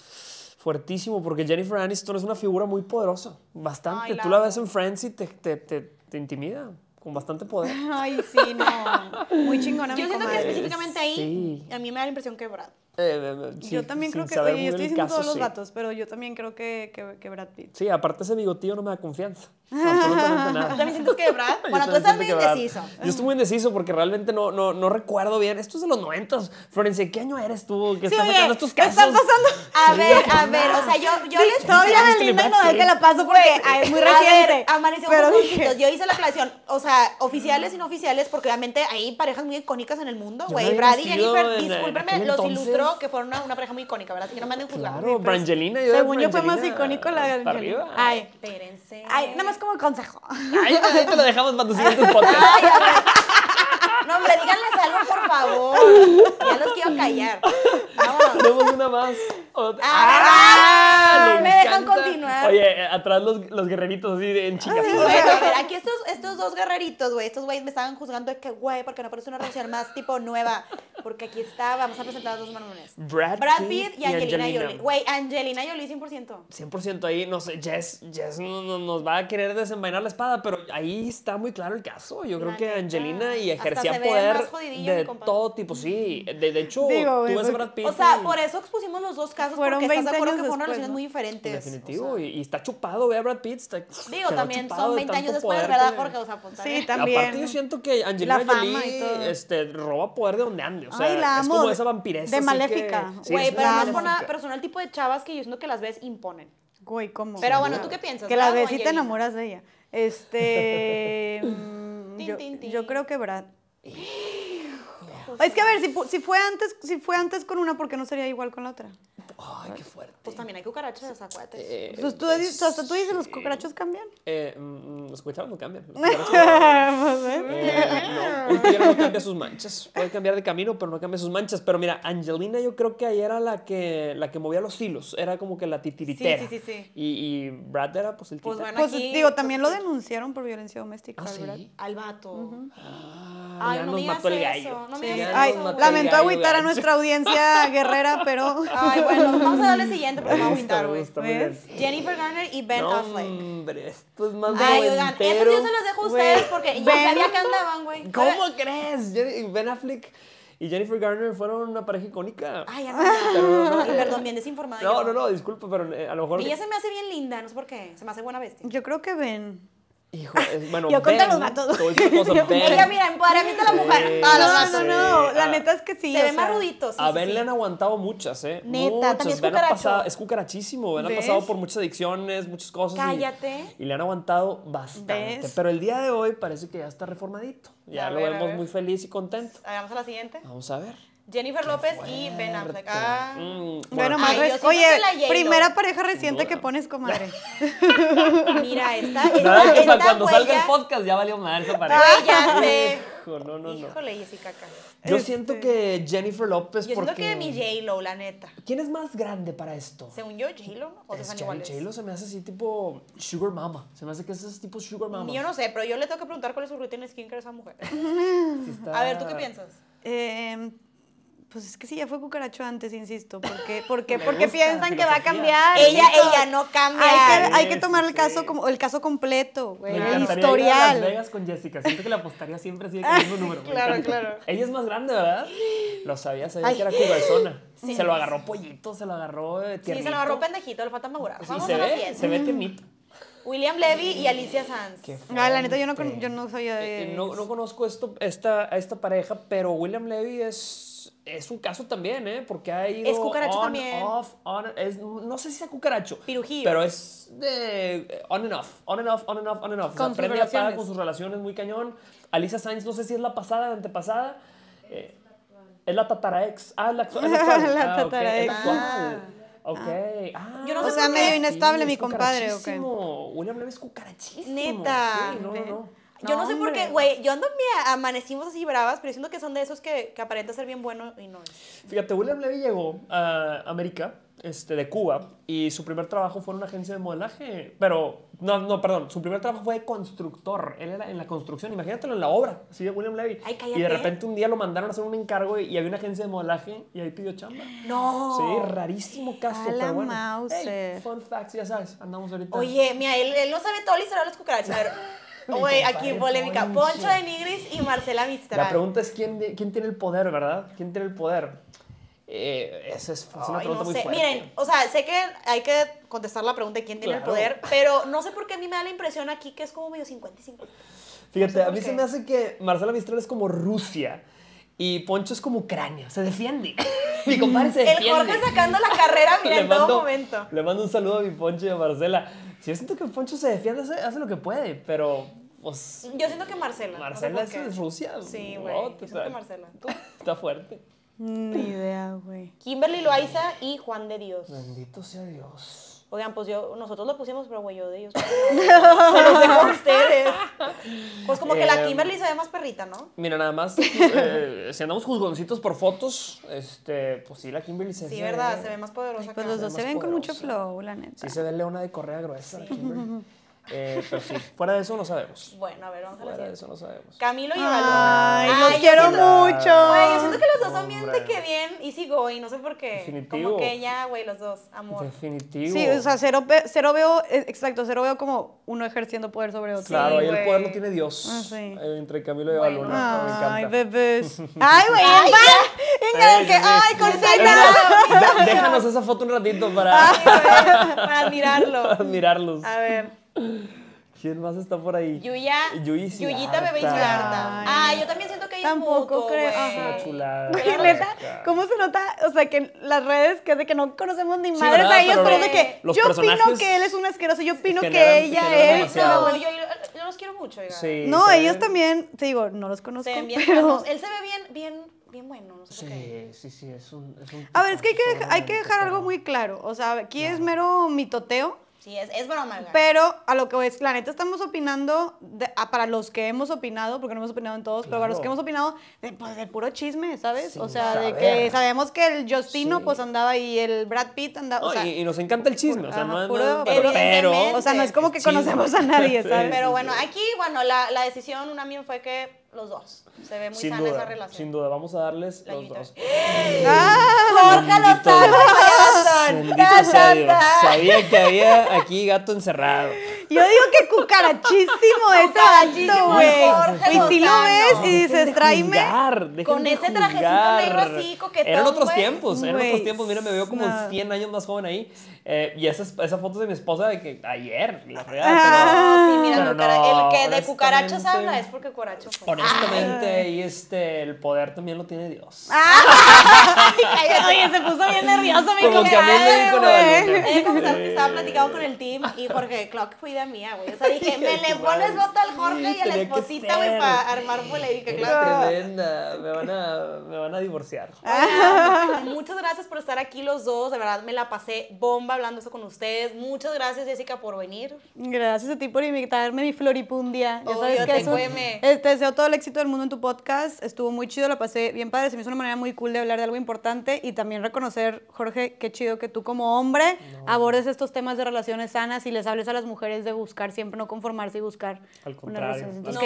fuertísimo, porque Jennifer Aniston es una figura muy poderosa, bastante. Tú la ves en Friends y te, intimida, con bastante poder. Ay, sí, no. Muy chingona. Yo siento que específicamente ahí, a mí me da la impresión que Brad yo también creo que, yo estoy diciendo todos los datos, pero yo también creo que, que, Brad Pitt. Sí, aparte ese bigotillo no me da confianza. Absolutamente nada. también sientes que Brad? bueno, tú estás muy indeciso. Yo estoy muy indeciso porque realmente no, no, no recuerdo bien. Esto es de los noventos Florencia, ¿qué año eres tú? ¿Qué estás estos casos? ¿Qué está pasando? A ver, a ver, o sea, yo, yo le estoy el y no es que la paso porque es muy reciente. amaneció pero Yo hice la aclaración, o sea, oficiales y no oficiales, porque obviamente hay parejas muy icónicas en el mundo, güey. Brad y Jennifer, discúlpeme, los ilustro que fueron una, una pareja muy icónica, ¿verdad? Así que no me anden juzgando. Claro, Brangelina y yo. Según yo fue más icónico la de Brangelina. Ay, espérense. Ay, nada más como consejo. Ay, ahí te lo dejamos para tus siguientes podcasts. Ay, no, hombre, díganles algo, por favor. Ya los quiero callar. Vamos. Tenemos una más. ¡Ah! ah, ah me dejan continuar. Oye, atrás los, los guerreritos así en ah, chicas. Sí, bueno, a ver, aquí estos, estos dos guerreritos, güey, estos güeyes me estaban juzgando de que, güey, porque no parece una relación más tipo nueva porque aquí está, vamos a presentar a dos manones Brad, Pitt y, Angelina, Jolie. Güey, Angelina Jolie 100%. 100% ahí, no sé, Jess, Jess nos, nos va a querer desenvainar la espada, pero ahí está muy claro el caso. Yo creo que Angelina y ejercía poder de todo tipo, sí. De, hecho, tú ves a Brad Pitt. O sea, por eso expusimos los dos casos, fueron porque 20 estás de acuerdo que fueron relaciones muy diferentes. Definitivo, y, está chupado, ve a Brad Pitt. Digo, también son 20 años después, ¿verdad, Porque O sea, pues, Sí, también. Aparte, yo siento que Angelina Jolie este, roba poder de donde ande. Ay, la amo. Es como esa vampiresa. De maléfica. Güey, pero no es por pero son el tipo de chavas que yo siento que las ves imponen. Güey, ¿cómo? Pero bueno, ¿tú qué piensas? Que las ves y te enamoras de ella. Este. Mm, yo, yo creo que Brad. Pues es que a ver, si, si, fue antes, si fue antes con una, ¿por qué no sería igual con la otra? Ay, qué fuerte. Pues también hay cucarachas, de sacuates. Eh, pues tú, hasta tú dices, ¿los cucarachos cambian? Eh, mm, los cucarachos no cambian. Los cucarachos pues, no, pues, ¿eh? eh, no, no cambia sus manchas. Puede cambiar de camino, pero no cambia sus manchas. Pero mira, Angelina yo creo que ahí era la que, la que movía los hilos. Era como que la titiritera. Sí, sí, sí. Y, Brad era pues el titiritera. Pues, bueno, digo, también lo denunciaron por violencia doméstica. ¿Ah, al, sí? al vato. Ah, Ay, no nos mató el gallo. Eso, no me Ay, lamento agüitar a nuestra audiencia guerrera, pero. Ay, bueno, vamos a darle siguiente porque vamos a agüitar, Jennifer Garner y Ben Affleck. Hombre, esto es más Ay, oigan, esos yo se los dejo a ustedes porque yo sabía que andaban, güey. ¿Cómo crees? Ben Affleck y Jennifer Garner fueron una pareja icónica. Ay, eh, perdón, bien desinformada. No, no, no, disculpa, pero eh, a lo mejor. Ella se me hace bien linda, no sé por qué. Se me hace buena bestia. Yo creo que Ben. Hijo, bueno, yo conté los vatos. Ella, mira, empoderamiento a la mujer. No, no, no. La neta es que sí. Se ve más a Ben le han aguantado muchas, ¿eh? Neta, muchas. también es ben Pasado, es cucarachísimo. Ben ha pasado por muchas adicciones, muchas cosas. Cállate. Y, le han aguantado bastante. Pero el día de hoy parece que ya está reformadito. Ya lo vemos muy feliz y contento. Hagamos a la siguiente. Vamos a ver. Jennifer López y Ben Affleck. Ah. Mm, bueno, más oye, primera pareja reciente que pones, comadre. Mira, esta, esta, cuando salga el podcast ya valió madre esa pareja. Ay, ya sé. no, no, no. Híjole, Jessica Yo siento este. que Jennifer López Yo siento que mi J-Lo, la neta. ¿Quién es más grande para esto? Según yo, J-Lo, O es iguales. J-Lo se me hace así tipo Sugar Mama. Se me hace que es ese tipo Sugar Mama. Yo no sé, pero yo le tengo que preguntar cuál es su rutina skincare a esa mujer. A ver, ¿tú qué piensas? Eh... Pues es que sí, ya fue cucaracho antes, insisto. ¿Por qué, ¿Por qué? Porque piensan que va a cambiar. Ella, ella no cambia. Hay que, hay que tomar el caso, como, el caso completo, güey. el historial. Ir a Las Vegas con Jessica. Siento que la apostaría siempre así de el mismo número. claro, claro. Ella es más grande, ¿verdad? Lo sabía, sabía que era su Se lo agarró pollito, se lo agarró tiernito. Eh, sí, se lo agarró pendejito, le falta madurar. Vamos se, a ve, ciencia. se ve tiernito. William Levy y Alicia Sanz. la neta, yo no, yo no soy eh, eh, de... no, conozco esto, esta, esta pareja, pero William Levy es es, un caso también, ¿eh? Porque ha ido. Es cucaracho on, también. Off, on, es, no sé si sea cucaracho. Pero es eh, On and off, on and off, on and off, on and off. Con o con sus relaciones muy cañón. Alicia Sainz, no sé si es la pasada, la antepasada. Eh, es la tatara ex. Ah, la, la tatara ex. o sea, medio inestable mi compadre, Okay. William Levy es cucarachísimo. Neta. Sí, no, no, no yo no, sé por qué, güey. Yo ando en mi amanecimos así bravas, pero siento que son de esos que, aparenta ser bien bueno y no es. Fíjate, William Levy llegó a América, este, de Cuba, y su primer trabajo fue en una agencia de modelaje. Pero, no, no, perdón. Su primer trabajo fue de constructor. Él era en la construcción. Imagínatelo en la obra, así de William Levy. Ay, Y de repente un día lo mandaron a hacer un encargo y, había una agencia de modelaje y ahí pidió chamba. No. Sí, rarísimo caso, pero bueno. Eh. fun facts, ya sabes. Andamos ahorita. Oye, mira, él, no sabe todo el historial de los cucarachas. Oye, aquí polémica. Poncho. de Nigris y Marcela Mistral. La pregunta es quién, quién tiene el poder, ¿verdad? ¿Quién tiene el poder? Eh, esa es, una pregunta no sé. Miren, o sea, sé que hay que contestar la pregunta de quién tiene el poder, pero no sé por qué a mí me da la impresión aquí que es como medio 50 50. Fíjate, a mí se me hace que Marcela Mistral es como Rusia. Y Poncho es como Ucrania, se defiende. mi compadre se defiende. El Jorge sacando la carrera, mira, en todo momento. Le mando un saludo a mi Poncho y a Marcela. Si yo siento que Poncho se defiende, hace, lo que puede, pero pues, yo siento que Marcela. Marcela es Rusia. Sí, güey. yo siento que Marcela. Está fuerte. Ni idea, güey. Kimberly Loaiza y Juan de Dios. Bendito sea Dios. Oigan, pues yo, nosotros lo pusimos, pero güey, yo de ellos. se los dejo a ustedes. Pues como que la em, Kimberly se ve más perrita, ¿no? Mira, nada más, eh, si andamos juzgoncitos por fotos, este, pues sí, la Kimberly se ve. Sí, verdad, se ve más poderosa. Pues los dos se, ven con mucho flow, la neta. Sí, se ve leona de correa gruesa, la Kimberly. Eh, pero sí, fuera de eso no sabemos. Bueno, a ver, vamos a ver. Fuera de eso no sabemos. Camilo y Evaluna Ay, los quiero mucho. Güey, yo siento que los dos son bien de que bien sigo, y no sé por qué. Definitivo. Como que ya, güey, los dos, amor. Definitivo. Sí, o sea, cero, cero veo, eh, exacto, cero veo como uno ejerciendo poder sobre otro. Claro, y el poder lo tiene Dios. Ah, sí. Eh, entre Camilo y Evaluna, me encanta. Ay, bebés. Ay, güey, Ay, Venga, que, ay, Corseta. Déjanos esa foto un ratito para... Ay, para admirarlo. Para admirarlos. A ver. ¿Quién más está por ahí? Yuya. Yuyi Yuyita Bebé harta. Ah, yo también siento que hay Tampoco creo. Ajá. ¿cómo se nota? O sea, que las redes, que es de que no conocemos ni madres a ellos, pero de que yo opino que él es un asqueroso, yo opino que ella es. yo, los quiero mucho, sí, No, ellos también, te digo, no los conozco. Se ven bien pero... Él se ve bien, bien bien bueno. No sí, sí, sí, es un, A ver, es que hay que, hay que dejar algo muy claro. O sea, aquí es mero mitoteo. Sí, es, es broma. Pero a lo que es, la neta estamos opinando, para los que hemos opinado, porque no hemos opinado en todos, pero para los que hemos opinado, de, pues del puro chisme, ¿sabes? o sea, de que sabemos que el Justino pues andaba y el Brad Pitt andaba. y, nos encanta el chisme, o sea, no, pero, O sea, no es como que conocemos a nadie, ¿sabes? Pero bueno, aquí, bueno, la, la decisión una mía fue que los dos. Se ve muy sin sana esa relación. Sin duda, vamos a darles los dos. ¡Eh! ¡Jorge lo Sabía que había aquí gato encerrado. Yo digo que cucarachísimo ese gato, güey. Y si lo ves y dices, tráeme. Con ese trajecito negro así, coquetón. Eran otros tiempos, eran otros tiempos. Mira, me veo como 100 años más joven ahí. Eh, y esa, esa foto de mi esposa de que ayer, la verdad ah, pero, no, el que de cucarachas habla es porque cucaracho Honestamente, ah. y este, el poder también lo tiene Dios. Ah. oye, se puso bien nervioso mi Como que a mí me Estaba platicando con el team y claro que fue idea mía, güey. O sea, dije, me le pones voto al Jorge y a la esposita, güey, para armar polémica, claro. Tremenda, me van a, me van a divorciar. muchas gracias por estar aquí los dos, de verdad me la pasé bomba hablando eso con ustedes. Muchas gracias, Jessica, por venir. Gracias a ti por invitarme, mi floripundia. Ya sabes que eso, deseo todo el éxito del mundo en tu podcast. Estuvo muy chido, la pasé bien padre. Se me hizo una manera muy cool de hablar de algo importante y también reconocer, Jorge, qué chido que tú como hombre abordes estos temas de relaciones sanas y les hables a las mujeres de buscar siempre no conformarse y buscar Al una relación. no, Muchas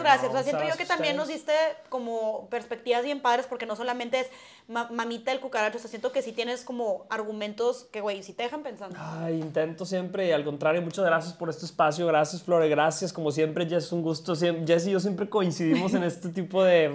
gracias. siento yo que también nos diste como perspectivas bien padres porque no solamente es mamita el cucaracho, siento que sí tienes como argumentos que, güey, si dejan pensando. Ay, intento siempre y al contrario, muchas gracias por este espacio, gracias Flore, gracias como siempre, Jess, un gusto. Jess y yo siempre coincidimos en este tipo de,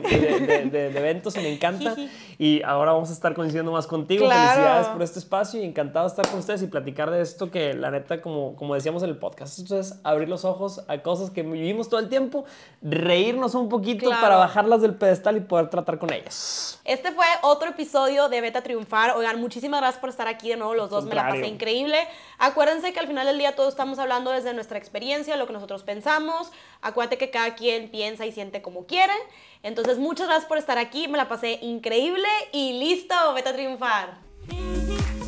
eventos me encanta. y ahora vamos a estar coincidiendo más contigo. Felicidades por este espacio y encantado de estar con ustedes y platicar de esto que la neta, como, como decíamos en el podcast, esto es abrir los ojos a cosas que vivimos todo el tiempo, reírnos un poquito para bajarlas del pedestal y poder tratar con ellas. Este fue otro episodio de Beta Triunfar. Oigan, muchísimas gracias por estar aquí de nuevo los dos. Me la increíble. Acuérdense que al final del día todos estamos hablando desde nuestra experiencia, lo que nosotros pensamos. Acuérdate que cada quien piensa y siente como quiere. Entonces, muchas gracias por estar aquí. Me la pasé increíble y listo, vete a triunfar.